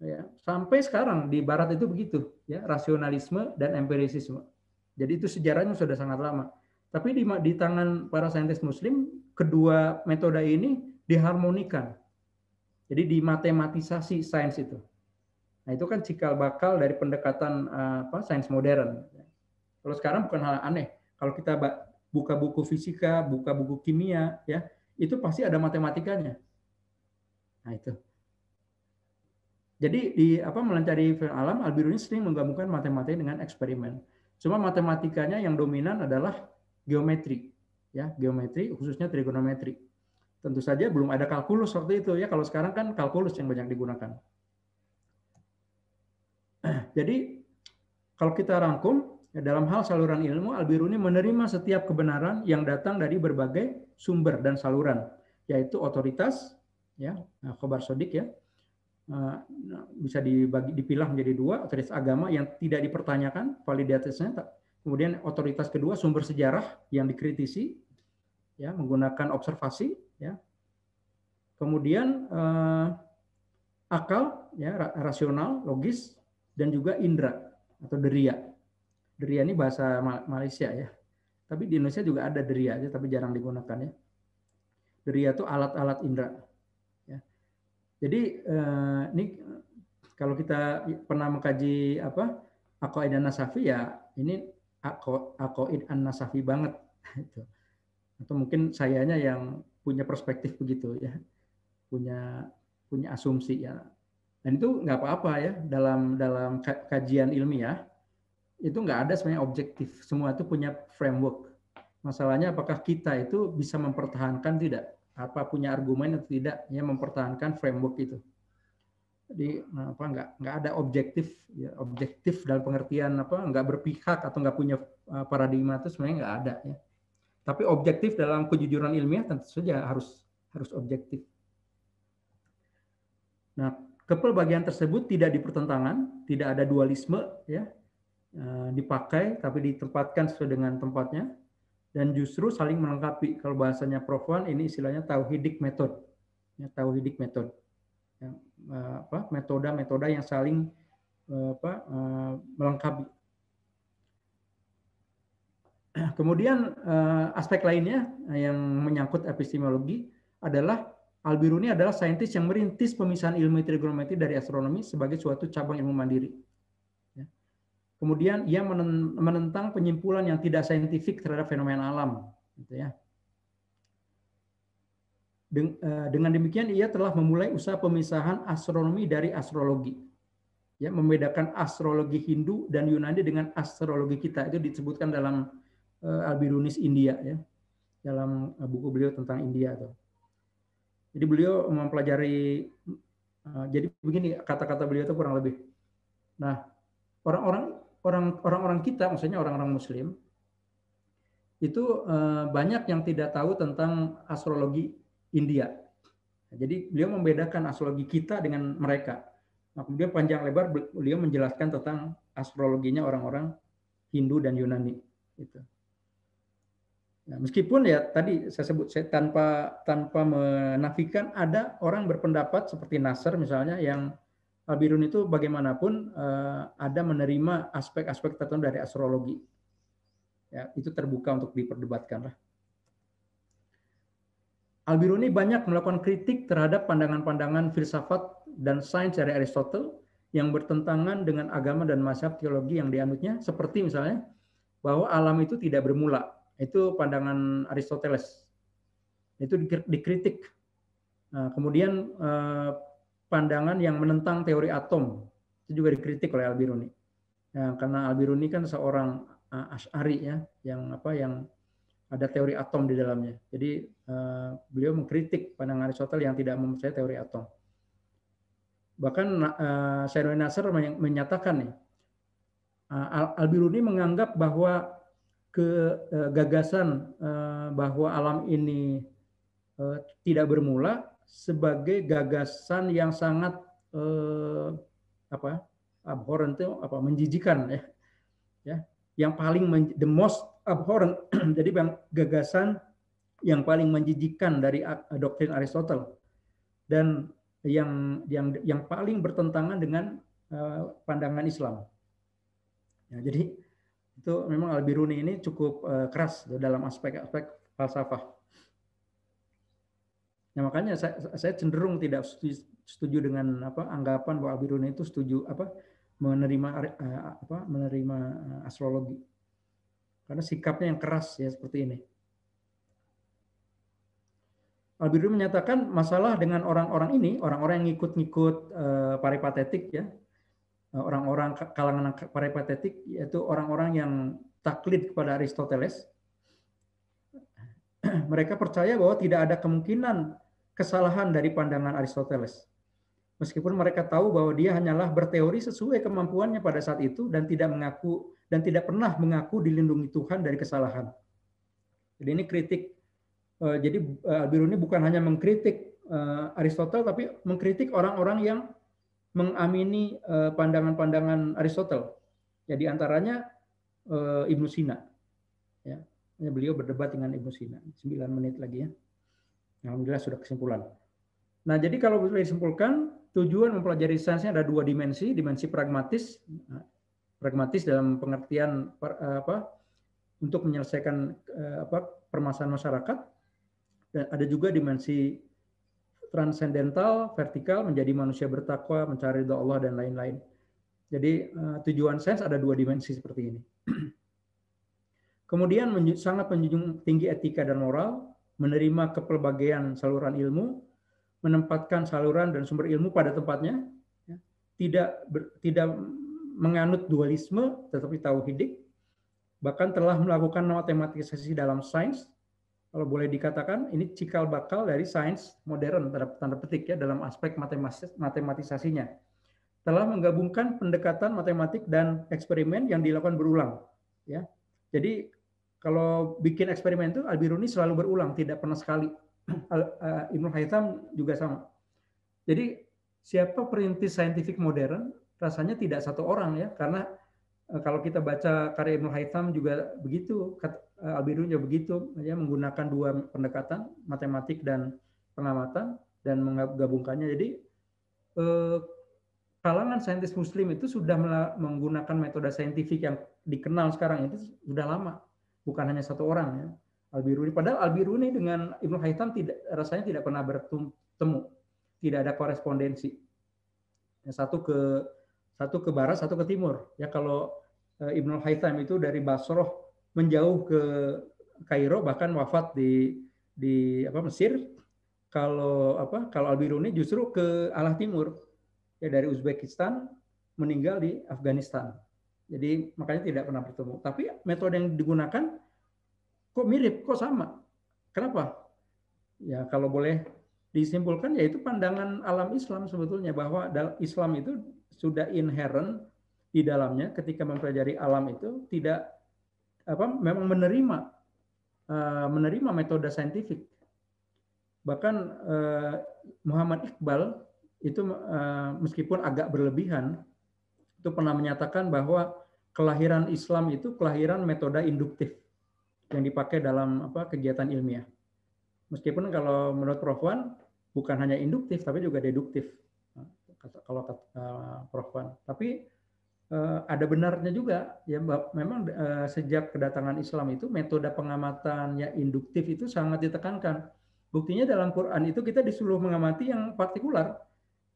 ya sampai sekarang di barat itu begitu ya rasionalisme dan empirisisme jadi itu sejarahnya sudah sangat lama tapi di, di tangan para saintis muslim kedua metode ini diharmonikan jadi dimatematisasi sains itu nah itu kan cikal bakal dari pendekatan eh, apa sains modern kalau sekarang bukan hal aneh kalau kita buka buku fisika buka buku kimia ya itu pasti ada matematikanya nah itu jadi di apa melancari film alam, Albiruni sering menggabungkan matematika dengan eksperimen. Cuma matematikanya yang dominan adalah geometri, ya geometri khususnya trigonometri. Tentu saja belum ada kalkulus waktu itu ya. Kalau sekarang kan kalkulus yang banyak digunakan. Jadi kalau kita rangkum ya dalam hal saluran ilmu, Albiruni menerima setiap kebenaran yang datang dari berbagai sumber dan saluran, yaitu otoritas, ya nah, khobar sodik ya, Eh, nah, bisa dibagi dipilah menjadi dua otoritas agama yang tidak dipertanyakan validitasnya kemudian otoritas kedua sumber sejarah yang dikritisi ya menggunakan observasi ya kemudian eh, akal ya rasional logis dan juga indera atau deria deria ini bahasa Malaysia ya tapi di Indonesia juga ada deria tapi jarang digunakan ya deria itu alat-alat indera jadi eh, ini kalau kita pernah mengkaji apa akoid dan nasafi ya ini akoid an nasafi banget itu. Atau mungkin sayanya yang punya perspektif begitu ya. Punya punya asumsi ya. Dan itu nggak apa-apa ya dalam dalam kajian ilmiah itu nggak ada sebenarnya objektif. Semua itu punya framework. Masalahnya apakah kita itu bisa mempertahankan tidak? apa punya argumen atau tidak ya mempertahankan framework itu. Jadi apa nggak nggak ada objektif ya, objektif dalam pengertian apa nggak berpihak atau nggak punya eh, paradigma itu sebenarnya nggak ada ya. Tapi objektif dalam kejujuran ilmiah tentu saja harus harus objektif. Nah, kepelbagian tersebut tidak dipertentangan, tidak ada dualisme ya eh, dipakai tapi ditempatkan sesuai dengan tempatnya dan justru saling melengkapi. Kalau bahasanya Prof. Wan ini istilahnya tauhidik metode. Ya, tauhidik metode. Ya, eh, apa metode-metode yang saling eh, apa eh, melengkapi. Kemudian aspek lainnya yang menyangkut epistemologi adalah Al Biruni adalah saintis yang merintis pemisahan ilmu trigonometri dari astronomi sebagai suatu cabang ilmu mandiri. Kemudian ia menentang penyimpulan yang tidak saintifik terhadap fenomena alam. Gitu ya. eh, dengan demikian ia telah memulai usaha pemisahan astronomi dari astrologi. Ya, membedakan astrologi Hindu dan Yunani dengan astrologi kita itu disebutkan dalam eh, Albirunis India ya. Dalam eh, buku beliau tentang India itu. Jadi beliau mempelajari jadi begini kata-kata beliau itu kurang lebih. Nah, orang-orang orang-orang kita, maksudnya orang-orang Muslim, itu eh, banyak yang tidak tahu tentang astrologi India. Jadi beliau membedakan astrologi kita dengan mereka. Nah, kemudian panjang lebar beliau menjelaskan tentang astrologinya orang-orang Hindu dan Yunani. Gitu. Nah, meskipun ya tadi saya sebut saya tanpa tanpa menafikan ada orang berpendapat seperti Nasr misalnya yang Al-Birun itu bagaimanapun eh, ada menerima aspek-aspek tertentu dari astrologi. Ya, itu terbuka untuk diperdebatkan lah. Al-Biruni banyak melakukan kritik terhadap pandangan-pandangan filsafat dan sains dari Aristoteles yang bertentangan dengan agama dan masyarakat teologi yang dianutnya, seperti misalnya bahwa alam itu tidak bermula. Itu pandangan Aristoteles. Itu dikritik. Nah, kemudian eh, pandangan yang menentang teori atom. Itu juga dikritik oleh Al-Biruni. Ya, karena Al-Biruni kan seorang uh, eh, Ash'ari ya, yang apa yang ada teori atom di dalamnya. Jadi uh, beliau mengkritik pandangan Aristotle yang tidak mempercayai teori atom. Bahkan uh, eh, Syarul Nasr menyatakan nih, uh, Al-Biruni menganggap bahwa ke uh, gagasan uh, bahwa alam ini tidak bermula sebagai gagasan yang sangat eh, apa abhorrent itu apa menjijikan ya ya yang paling the most abhorrent jadi bang gagasan yang paling menjijikan dari doktrin Aristotle dan yang yang yang paling bertentangan dengan eh, pandangan Islam. Ya, jadi itu memang Al-Biruni ini cukup eh, keras dalam aspek-aspek falsafah. Ya makanya saya, saya cenderung tidak setuju, dengan apa anggapan bahwa Al-Biruni itu setuju apa menerima eh, apa menerima eh, astrologi. Karena sikapnya yang keras ya seperti ini. al menyatakan masalah dengan orang-orang ini, orang-orang yang ikut-ikut uh, eh, paripatetik ya. Orang-orang kalangan paripatetik yaitu orang-orang yang taklid kepada Aristoteles mereka percaya bahwa tidak ada kemungkinan kesalahan dari pandangan Aristoteles. Meskipun mereka tahu bahwa dia hanyalah berteori sesuai kemampuannya pada saat itu dan tidak mengaku dan tidak pernah mengaku dilindungi Tuhan dari kesalahan. Jadi ini kritik. Eh, jadi eh, Al-Biruni bukan hanya mengkritik eh, Aristoteles tapi mengkritik orang-orang yang mengamini pandangan-pandangan Aristoteles. Jadi ya, antaranya Ibnu Sina. Ya, ya, beliau berdebat dengan Ibnu Sina. 9 menit lagi ya. Alhamdulillah sudah kesimpulan. Nah, jadi kalau boleh disimpulkan, tujuan mempelajari sainsnya ada dua dimensi, dimensi pragmatis, eh, pragmatis dalam pengertian eh, apa untuk menyelesaikan eh, apa permasalahan masyarakat, dan ada juga dimensi transendental, vertikal, menjadi manusia bertakwa, mencari doa Allah dan lain-lain. Jadi tujuan sains ada dua dimensi seperti ini. Kemudian sangat menjunjung tinggi etika dan moral, menerima kepelbagaian saluran ilmu, menempatkan saluran dan sumber ilmu pada tempatnya, ya, tidak ber, tidak menganut dualisme tetapi tauhidik, bahkan telah melakukan matematisasi dalam sains. Kalau boleh dikatakan, ini cikal bakal dari sains modern tanda, tanda petik ya dalam aspek matematis, matematisasinya. Telah menggabungkan pendekatan matematik dan eksperimen yang dilakukan berulang, ya. Jadi kalau bikin eksperimen itu Al-Biruni selalu berulang, tidak pernah sekali. Eh, Ibnu Haytham juga sama. Jadi siapa perintis saintifik modern rasanya tidak satu orang ya, karena eh, kalau kita baca karya Ibnu Haytham juga begitu, eh, Al-Biruni juga begitu, ya, menggunakan dua pendekatan, matematik dan pengamatan, dan menggabungkannya. Jadi kalangan saintis muslim itu sudah menggunakan metode saintifik yang dikenal sekarang itu sudah lama bukan hanya satu orang ya. Al-Biruni. Padahal Al-Biruni dengan Ibnu Haytham tidak rasanya tidak pernah bertemu, tidak ada korespondensi. Ya, satu ke satu ke barat, satu ke timur. Ya kalau eh, Ibnu Haytham itu dari Basroh menjauh ke Kairo bahkan wafat di di apa Mesir. Kalau apa kalau Al-Biruni justru ke arah timur. Ya dari Uzbekistan meninggal di Afghanistan. Jadi makanya tidak pernah bertemu. Tapi metode yang digunakan kok mirip, kok sama. Kenapa? Ya kalau boleh disimpulkan yaitu pandangan alam Islam sebetulnya bahwa Islam itu sudah inherent di dalamnya ketika mempelajari alam itu tidak apa memang menerima eh, menerima metode saintifik. Bahkan eh, Muhammad Iqbal itu eh, meskipun agak berlebihan itu pernah menyatakan bahwa kelahiran Islam itu kelahiran metode induktif yang dipakai dalam apa kegiatan ilmiah. Meskipun kalau menurut Prof Wan bukan hanya induktif tapi juga deduktif kalau kata eh, Prof Wan. Tapi eh, ada benarnya juga ya memang eh, sejak kedatangan Islam itu metode pengamatan yang induktif itu sangat ditekankan. Buktinya dalam Quran itu kita disuruh mengamati yang partikular.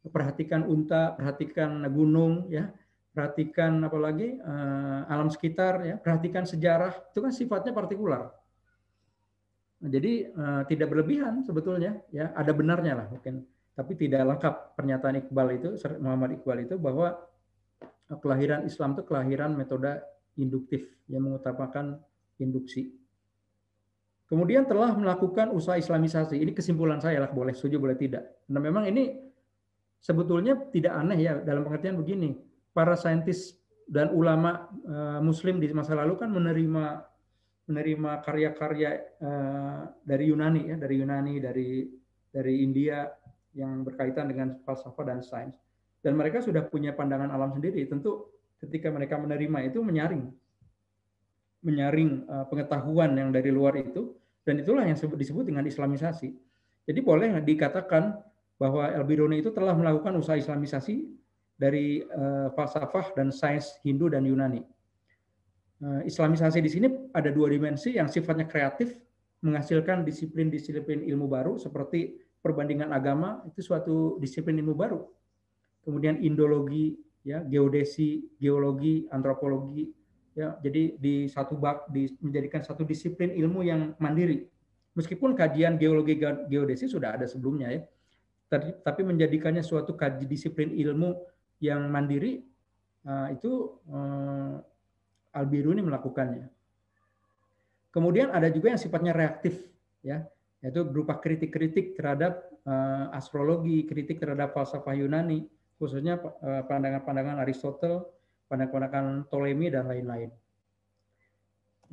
Perhatikan unta, perhatikan gunung ya, perhatikan apalagi uh, alam sekitar ya perhatikan sejarah itu kan sifatnya partikular nah, jadi uh, tidak berlebihan sebetulnya ya ada benarnya lah mungkin tapi tidak lengkap pernyataan Iqbal itu Muhammad Iqbal itu bahwa eh, kelahiran Islam itu kelahiran metode induktif yang mengutamakan induksi kemudian telah melakukan usaha islamisasi ini kesimpulan saya lah boleh setuju boleh tidak nah memang ini sebetulnya tidak aneh ya dalam pengertian begini para saintis dan ulama eh, Muslim di masa lalu kan menerima menerima karya-karya eh, dari Yunani ya dari Yunani dari dari India yang berkaitan dengan falsafah dan sains dan mereka sudah punya pandangan alam sendiri tentu ketika mereka menerima itu menyaring menyaring eh, pengetahuan yang dari luar itu dan itulah yang disebut dengan islamisasi jadi boleh dikatakan bahwa El itu telah melakukan usaha islamisasi dari uh, falsafah dan sains Hindu dan Yunani. Uh, Islamisasi di sini ada dua dimensi yang sifatnya kreatif, menghasilkan disiplin-disiplin ilmu baru seperti perbandingan agama itu suatu disiplin ilmu baru. Kemudian indologi, ya, geodesi, geologi, antropologi, ya jadi di satu bak di, menjadikan satu disiplin ilmu yang mandiri meskipun kajian geologi geodesi sudah ada sebelumnya ya tapi menjadikannya suatu kaji disiplin ilmu yang mandiri eh, itu eh, Albiruni melakukannya. Kemudian ada juga yang sifatnya reaktif, ya, yaitu berupa kritik-kritik terhadap eh, astrologi, kritik terhadap falsafah Yunani, khususnya pandangan-pandangan Aristotle, pandangan-pandangan Ptolemy dan lain-lain.